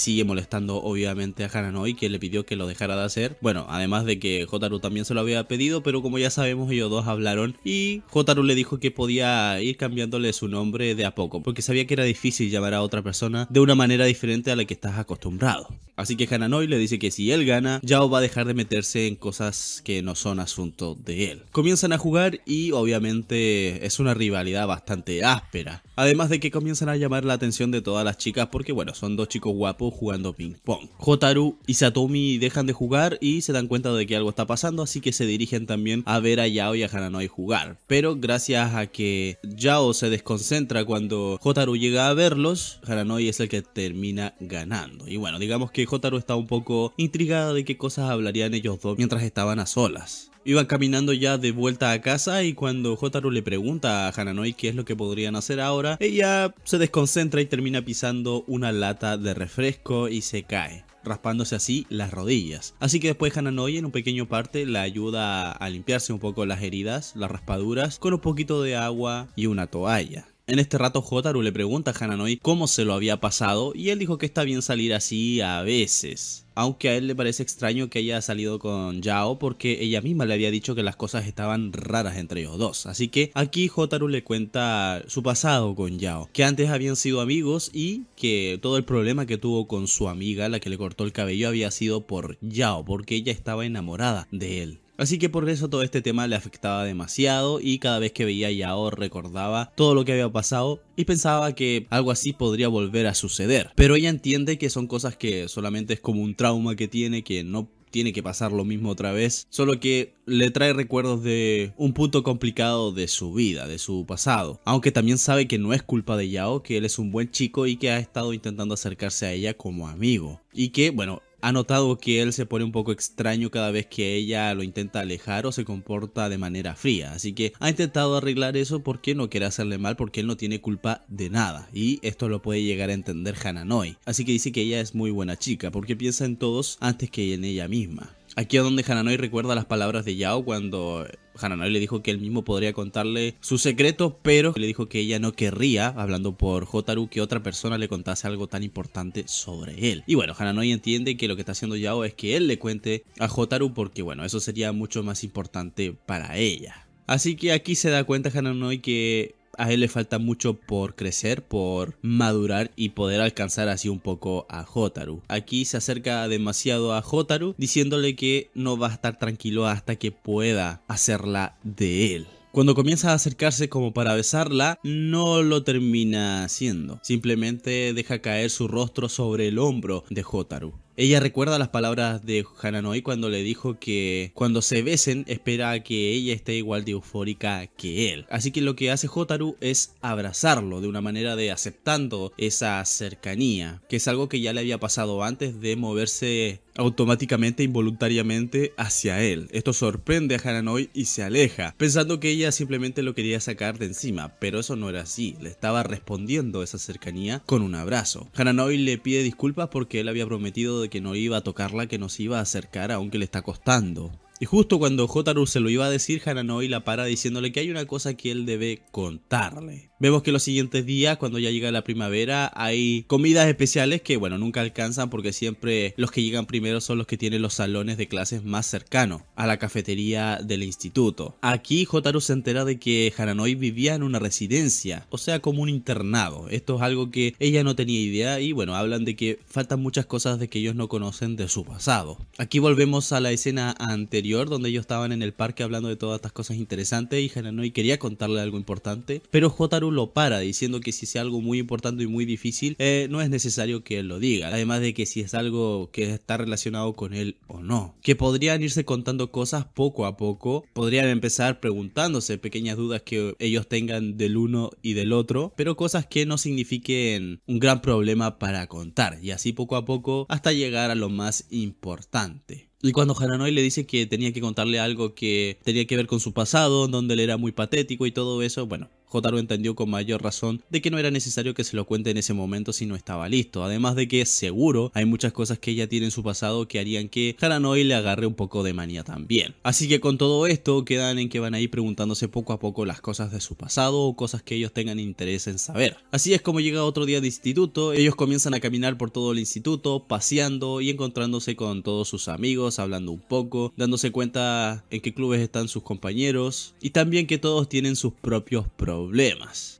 sigue molestando obviamente a Hananoi que le pidió que lo dejara de hacer. Bueno, además de que Jotaru también se lo había pedido, pero como ya sabemos ellos dos hablaron y Jotaro le dijo que podía ir cambiándole su nombre de a poco, porque sabía que era difícil llamar a otra persona de una manera diferente a la que estás acostumbrado. Así que Hananoi le dice que si él gana, Yao va a dejar de meterse en cosas que no son asunto de él. Comienzan a jugar y obviamente es una rivalidad bastante áspera. Además de que comienzan a llamar la atención de todas las chicas porque bueno, son dos chicos guapos jugando ping pong. Hotaru y Satomi dejan de jugar y se dan cuenta de que algo está pasando, así que se dirigen también a ver a Yao y a Hananoi jugar. Pero gracias a que Yao se desconcentra cuando Hotaru llega a verlos, Hananoi es el que termina ganando. Y bueno, digamos que Hotaru está un poco intrigada de qué cosas hablarían ellos dos mientras estaban a solas. Iban caminando ya de vuelta a casa y cuando Jotaro le pregunta a Hananoi qué es lo que podrían hacer ahora, ella se desconcentra y termina pisando una lata de refresco y se cae raspándose así las rodillas. Así que después Hananoi en un pequeño parte la ayuda a limpiarse un poco las heridas, las raspaduras, con un poquito de agua y una toalla. En este rato Jotaro le pregunta a Hananoi cómo se lo había pasado y él dijo que está bien salir así a veces. Aunque a él le parece extraño que haya salido con Yao porque ella misma le había dicho que las cosas estaban raras entre ellos dos. Así que aquí Jotaro le cuenta su pasado con Yao, que antes habían sido amigos y que todo el problema que tuvo con su amiga, la que le cortó el cabello, había sido por Yao, porque ella estaba enamorada de él. Así que por eso todo este tema le afectaba demasiado y cada vez que veía a Yao recordaba todo lo que había pasado y pensaba que algo así podría volver a suceder. Pero ella entiende que son cosas que solamente es como un trauma que tiene que no tiene que pasar lo mismo otra vez, solo que le trae recuerdos de un punto complicado de su vida, de su pasado. Aunque también sabe que no es culpa de Yao, que él es un buen chico y que ha estado intentando acercarse a ella como amigo. Y que, bueno, ha notado que él se pone un poco extraño cada vez que ella lo intenta alejar o se comporta de manera fría. Así que ha intentado arreglar eso porque no quiere hacerle mal, porque él no tiene culpa de nada. Y esto lo puede llegar a entender Hananoi. Así que dice que ella es muy buena chica porque piensa en todos antes que en ella misma. Aquí es donde Hananoi recuerda las palabras de Yao cuando Hananoi le dijo que él mismo podría contarle su secreto, pero le dijo que ella no querría, hablando por Hotaru, que otra persona le contase algo tan importante sobre él. Y bueno, Hananoi entiende que lo que está haciendo Yao es que él le cuente a Hotaru porque bueno, eso sería mucho más importante para ella. Así que aquí se da cuenta Hananoi que a él le falta mucho por crecer, por madurar y poder alcanzar así un poco a Hotaru. Aquí se acerca demasiado a Hotaru diciéndole que no va a estar tranquilo hasta que pueda hacerla de él. Cuando comienza a acercarse como para besarla, no lo termina haciendo. Simplemente deja caer su rostro sobre el hombro de Hotaru. Ella recuerda las palabras de Hananoi cuando le dijo que cuando se besen espera que ella esté igual de eufórica que él. Así que lo que hace Hotaru es abrazarlo de una manera de aceptando esa cercanía, que es algo que ya le había pasado antes de moverse automáticamente, involuntariamente hacia él. Esto sorprende a Hananoi y se aleja, pensando que ella simplemente lo quería sacar de encima, pero eso no era así, le estaba respondiendo esa cercanía con un abrazo. Hananoi le pide disculpas porque él había prometido que no iba a tocarla, que nos iba a acercar, aunque le está costando. Y justo cuando Jotaro se lo iba a decir, Hananoi la para diciéndole que hay una cosa que él debe contarle. Vemos que los siguientes días, cuando ya llega la primavera, hay comidas especiales que, bueno, nunca alcanzan porque siempre los que llegan primero son los que tienen los salones de clases más cercanos a la cafetería del instituto. Aquí Jotaro se entera de que Hananoi vivía en una residencia, o sea, como un internado. Esto es algo que ella no tenía idea y, bueno, hablan de que faltan muchas cosas de que ellos no conocen de su pasado. Aquí volvemos a la escena anterior donde ellos estaban en el parque hablando de todas estas cosas interesantes y Hananoi quería contarle algo importante, pero Jotaro lo para diciendo que si es algo muy importante y muy difícil, eh, no es necesario que él lo diga. Además de que si es algo que está relacionado con él o no. Que podrían irse contando cosas poco a poco. Podrían empezar preguntándose pequeñas dudas que ellos tengan del uno y del otro. Pero cosas que no signifiquen un gran problema para contar. Y así poco a poco hasta llegar a lo más importante. Y cuando Hananoi le dice que tenía que contarle algo que tenía que ver con su pasado, donde él era muy patético y todo eso, bueno, Jotaro entendió con mayor razón de que no era necesario que se lo cuente en ese momento si no estaba listo, además de que seguro hay muchas cosas que ella tiene en su pasado que harían que Haranoi le agarre un poco de manía también. Así que con todo esto quedan en que van a ir preguntándose poco a poco las cosas de su pasado o cosas que ellos tengan interés en saber. Así es como llega otro día de instituto, ellos comienzan a caminar por todo el instituto, paseando y encontrándose con todos sus amigos, hablando un poco, dándose cuenta en qué clubes están sus compañeros y también que todos tienen sus propios problemas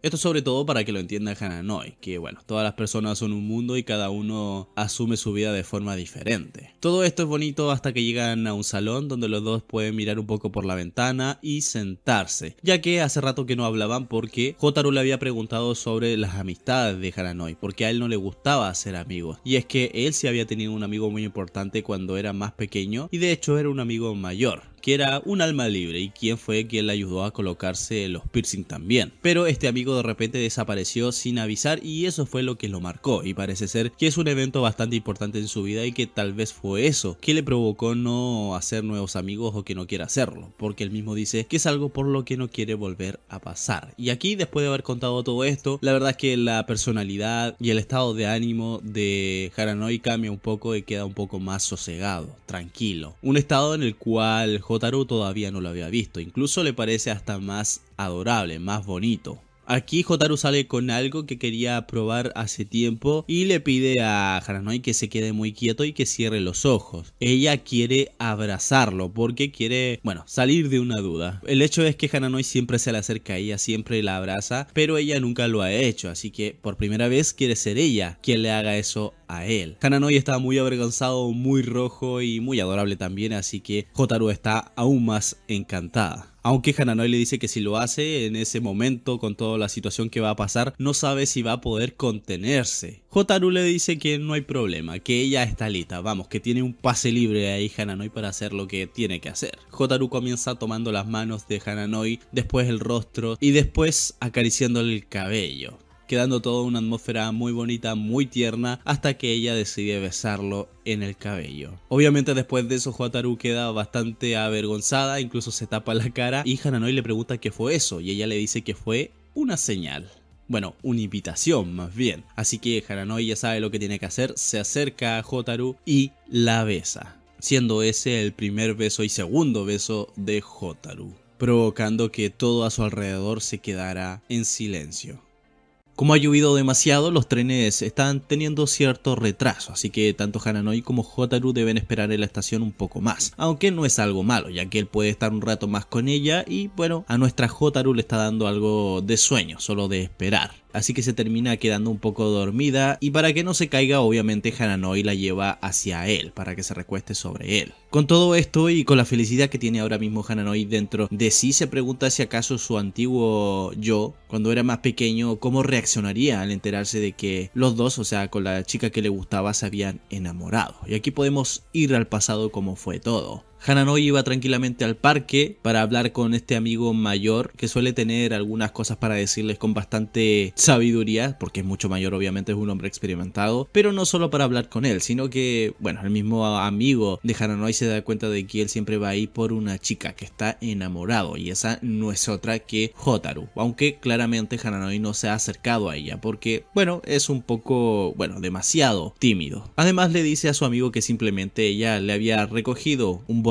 esto sobre todo para que lo entienda Hananoi, que bueno, todas las personas son un mundo y cada uno asume su vida de forma diferente. Todo esto es bonito hasta que llegan a un salón donde los dos pueden mirar un poco por la ventana y sentarse, ya que hace rato que no hablaban porque Jotaro le había preguntado sobre las amistades de Hananoi, porque a él no le gustaba hacer amigos, y es que él sí había tenido un amigo muy importante cuando era más pequeño y de hecho era un amigo mayor, que era un alma libre y quien fue quien le ayudó a colocarse los piercing también. Pero este amigo de repente desapareció sin avisar y eso fue lo que lo marcó y parece ser que es un evento bastante importante en su vida y que tal vez fue eso que le provocó no hacer nuevos amigos o que no quiera hacerlo, porque él mismo dice que es algo por lo que no quiere volver a pasar. Y aquí después de haber contado todo esto, la verdad es que la personalidad y el estado de ánimo de Haranoi cambia un poco y queda un poco más sosegado, tranquilo, un estado en el cual todavía no lo había visto, incluso le parece hasta más adorable, más bonito. Aquí Hotaru sale con algo que quería probar hace tiempo y le pide a Hananoi que se quede muy quieto y que cierre los ojos. Ella quiere abrazarlo porque quiere, bueno, salir de una duda. El hecho es que Hananoi siempre se le acerca a ella, siempre la abraza, pero ella nunca lo ha hecho, así que por primera vez quiere ser ella quien le haga eso a él. Hananoi está muy avergonzado, muy rojo y muy adorable también, así que Jotaro está aún más encantada. Aunque Hananoi le dice que si lo hace en ese momento con toda la situación que va a pasar, no sabe si va a poder contenerse. Jotaro le dice que no hay problema, que ella está lista, vamos, que tiene un pase libre ahí Hananoi para hacer lo que tiene que hacer. Jotaro comienza tomando las manos de Hananoi, después el rostro y después acariciándole el cabello quedando toda una atmósfera muy bonita, muy tierna, hasta que ella decide besarlo en el cabello. Obviamente después de eso Hotaru queda bastante avergonzada, incluso se tapa la cara y Hananoi le pregunta qué fue eso y ella le dice que fue una señal bueno, una invitación más bien. Así que Hananoi ya sabe lo que tiene que hacer, se acerca a Hotaru y la besa, siendo ese el primer beso y segundo beso de Hotaru, provocando que todo a su alrededor se quedara en silencio como ha llovido demasiado, los trenes están teniendo cierto retraso, así que tanto Hananoi como Hotaru deben esperar en la estación un poco más, aunque no es algo malo, ya que él puede estar un rato más con ella y bueno, a nuestra Hotaru le está dando algo de sueño, solo de esperar así que se termina quedando un poco dormida y para que no se caiga obviamente Hananoi la lleva hacia él para que se recueste sobre él. Con todo esto y con la felicidad que tiene ahora mismo Hananoi dentro de sí se pregunta si acaso su antiguo yo cuando era más pequeño cómo reaccionaría al enterarse de que los dos, o sea con la chica que le gustaba se habían enamorado. Y aquí podemos ir al pasado como fue todo. Hananoi iba tranquilamente al parque para hablar con este amigo mayor que suele tener algunas cosas para decirles con bastante sabiduría, porque es mucho mayor obviamente, es un hombre experimentado, pero no solo para hablar con él, sino que, bueno, el mismo amigo de Hananoi se da cuenta de que él siempre va a por una chica que está enamorado y esa no es otra que Hotaru, aunque claramente Hananoi no se ha acercado a ella porque, bueno, es un poco, bueno, demasiado tímido. Además le dice a su amigo que simplemente ella le había recogido un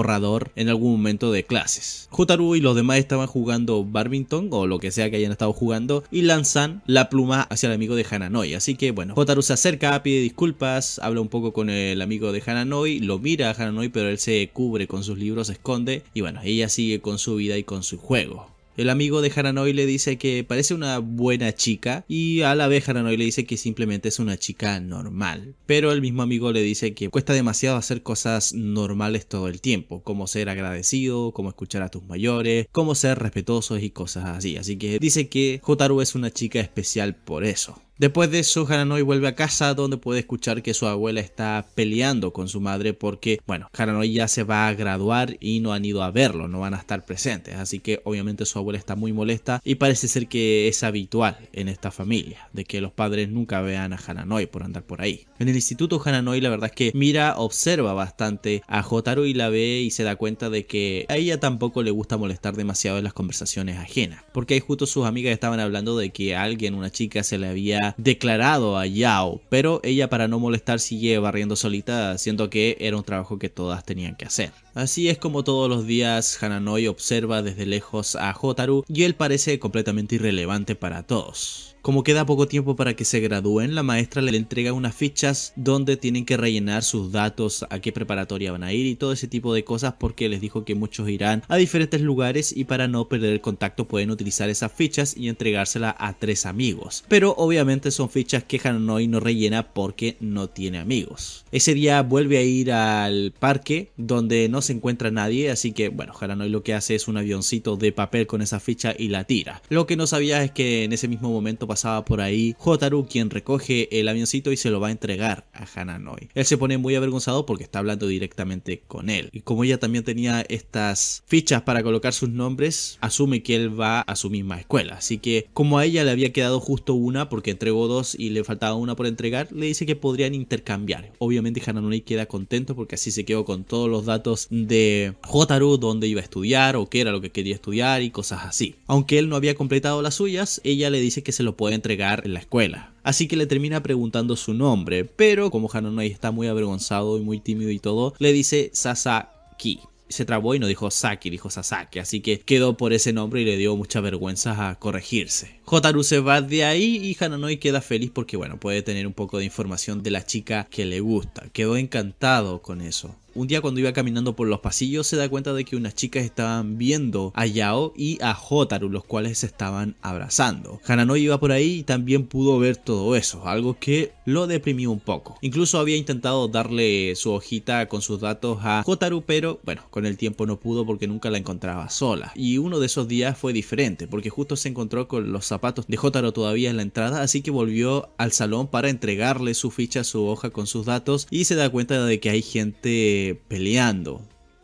en algún momento de clases. Jotaru y los demás estaban jugando Barmington o lo que sea que hayan estado jugando y lanzan la pluma hacia el amigo de Hananoi. Así que bueno, Jotaru se acerca, pide disculpas, habla un poco con el amigo de Hananoi, lo mira a Hananoi pero él se cubre con sus libros, se esconde y bueno, ella sigue con su vida y con su juego. El amigo de Haranoi le dice que parece una buena chica y a la vez Haranoi le dice que simplemente es una chica normal. Pero el mismo amigo le dice que cuesta demasiado hacer cosas normales todo el tiempo, como ser agradecido, como escuchar a tus mayores, como ser respetuosos y cosas así. Así que dice que Jotaru es una chica especial por eso. Después de eso, Hananoi vuelve a casa donde puede escuchar que su abuela está peleando con su madre porque, bueno, Hananoi ya se va a graduar y no han ido a verlo, no van a estar presentes. Así que obviamente su abuela está muy molesta y parece ser que es habitual en esta familia, de que los padres nunca vean a Hananoi por andar por ahí. En el instituto Hananoi la verdad es que mira, observa bastante a Jotaro y la ve y se da cuenta de que a ella tampoco le gusta molestar demasiado en las conversaciones ajenas. Porque ahí justo sus amigas estaban hablando de que alguien, una chica, se le había declarado a Yao, pero ella para no molestar sigue barriendo solita, siendo que era un trabajo que todas tenían que hacer. Así es como todos los días Hananoi observa desde lejos a Hotaru y él parece completamente irrelevante para todos. Como queda poco tiempo para que se gradúen, la maestra le entrega unas fichas donde tienen que rellenar sus datos, a qué preparatoria van a ir y todo ese tipo de cosas porque les dijo que muchos irán a diferentes lugares y para no perder el contacto pueden utilizar esas fichas y entregárselas a tres amigos. Pero obviamente son fichas que Hanoi no rellena porque no tiene amigos. Ese día vuelve a ir al parque donde no se encuentra nadie, así que bueno, Hanoi lo que hace es un avioncito de papel con esa ficha y la tira. Lo que no sabía es que en ese mismo momento pasaba por ahí Hotaru, quien recoge el avioncito y se lo va a entregar a Hananoi. Él se pone muy avergonzado porque está hablando directamente con él. Y como ella también tenía estas fichas para colocar sus nombres, asume que él va a su misma escuela. Así que como a ella le había quedado justo una porque entregó dos y le faltaba una por entregar, le dice que podrían intercambiar. Obviamente Hananoi queda contento porque así se quedó con todos los datos de Hotaru, dónde iba a estudiar o qué era lo que quería estudiar y cosas así. Aunque él no había completado las suyas, ella le dice que se lo puede entregar en la escuela. Así que le termina preguntando su nombre, pero como Hanonai está muy avergonzado y muy tímido y todo, le dice Sasaki se trabó y no dijo Saki, dijo Sasaki, así que quedó por ese nombre y le dio mucha vergüenza a corregirse. Jotaru se va de ahí y Hananoi queda feliz porque, bueno, puede tener un poco de información de la chica que le gusta. Quedó encantado con eso. Un día cuando iba caminando por los pasillos se da cuenta de que unas chicas estaban viendo a Yao y a Hotaru, los cuales se estaban abrazando. Hananoi iba por ahí y también pudo ver todo eso, algo que lo deprimió un poco. Incluso había intentado darle su hojita con sus datos a Hotaru, pero bueno, con el tiempo no pudo porque nunca la encontraba sola. Y uno de esos días fue diferente, porque justo se encontró con los zapatos de Jotaro todavía en la entrada, así que volvió al salón para entregarle su ficha, su hoja con sus datos y se da cuenta de que hay gente peleando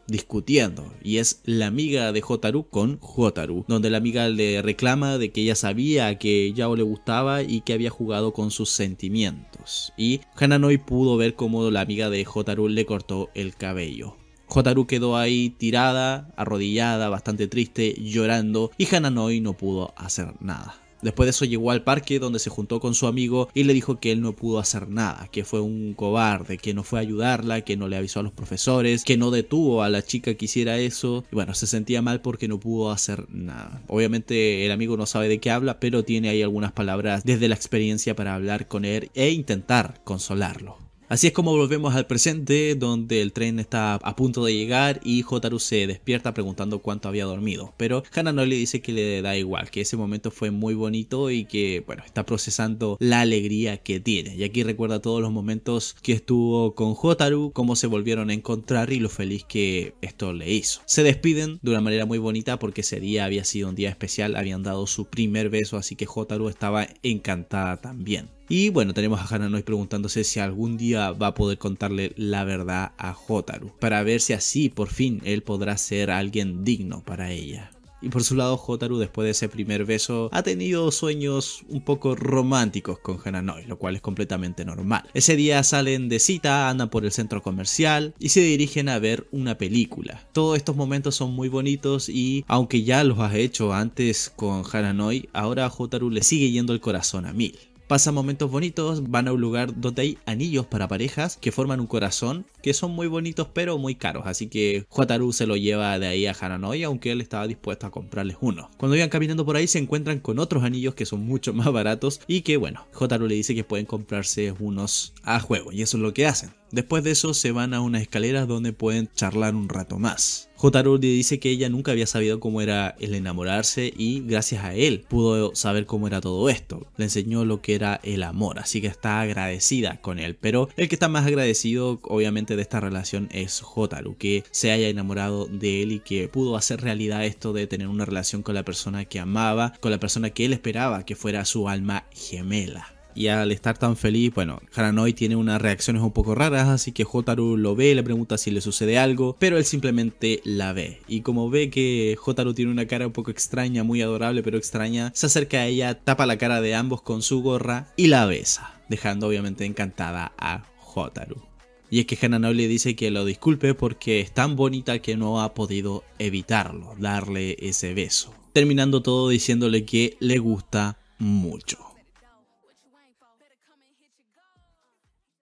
discutiendo y es la amiga de Jotaru con Jotaru, donde la amiga le reclama de que ella sabía que Yao le gustaba y que había jugado con sus sentimientos. Y Hananoi pudo ver cómo la amiga de Jotaru le cortó el cabello. Jotaru quedó ahí tirada, arrodillada, bastante triste, llorando y Hananoi no pudo hacer nada. Después de eso llegó al parque donde se juntó con su amigo y le dijo que él no pudo hacer nada, que fue un cobarde, que no fue a ayudarla, que no le avisó a los profesores, que no detuvo a la chica que hiciera eso. Y bueno, se sentía mal porque no pudo hacer nada. Obviamente el amigo no sabe de qué habla, pero tiene ahí algunas palabras desde la experiencia para hablar con él e intentar consolarlo. Así es como volvemos al presente, donde el tren está a punto de llegar y Jotaro se despierta preguntando cuánto había dormido. Pero Hana no le dice que le da igual, que ese momento fue muy bonito y que, bueno, está procesando la alegría que tiene. Y aquí recuerda todos los momentos que estuvo con Jotaro, cómo se volvieron a encontrar y lo feliz que esto le hizo. Se despiden de una manera muy bonita porque ese día había sido un día especial, habían dado su primer beso, así que Jotaro estaba encantada también. Y bueno, tenemos a Hananoi preguntándose si algún día va a poder contarle la verdad a Hotaru, para ver si así por fin él podrá ser alguien digno para ella. Y por su lado, Hotaru, después de ese primer beso, ha tenido sueños un poco románticos con Hananoi, lo cual es completamente normal. Ese día salen de cita, andan por el centro comercial y se dirigen a ver una película. Todos estos momentos son muy bonitos y, aunque ya los has hecho antes con Hananoi, ahora a Hotaru le sigue yendo el corazón a mil pasan momentos bonitos, van a un lugar donde hay anillos para parejas que forman un corazón, que son muy bonitos pero muy caros, así que Jotaru se lo lleva de ahí a Hananoi, aunque él estaba dispuesto a comprarles uno. Cuando iban caminando por ahí se encuentran con otros anillos que son mucho más baratos y que bueno, Hotaru le dice que pueden comprarse unos a juego y eso es lo que hacen. Después de eso se van a unas escaleras donde pueden charlar un rato más. Jotaro le dice que ella nunca había sabido cómo era el enamorarse y gracias a él pudo saber cómo era todo esto. Le enseñó lo que era el amor, así que está agradecida con él. Pero el que está más agradecido obviamente de esta relación es Jotaro, que se haya enamorado de él y que pudo hacer realidad esto de tener una relación con la persona que amaba, con la persona que él esperaba que fuera su alma gemela y al estar tan feliz, bueno, Hananoi tiene unas reacciones un poco raras, así que Hotaru lo ve, le pregunta si le sucede algo, pero él simplemente la ve. Y como ve que Hotaru tiene una cara un poco extraña, muy adorable pero extraña, se acerca a ella, tapa la cara de ambos con su gorra y la besa, dejando obviamente encantada a Hotaru. Y es que Hananoi le dice que lo disculpe porque es tan bonita que no ha podido evitarlo, darle ese beso. Terminando todo diciéndole que le gusta mucho.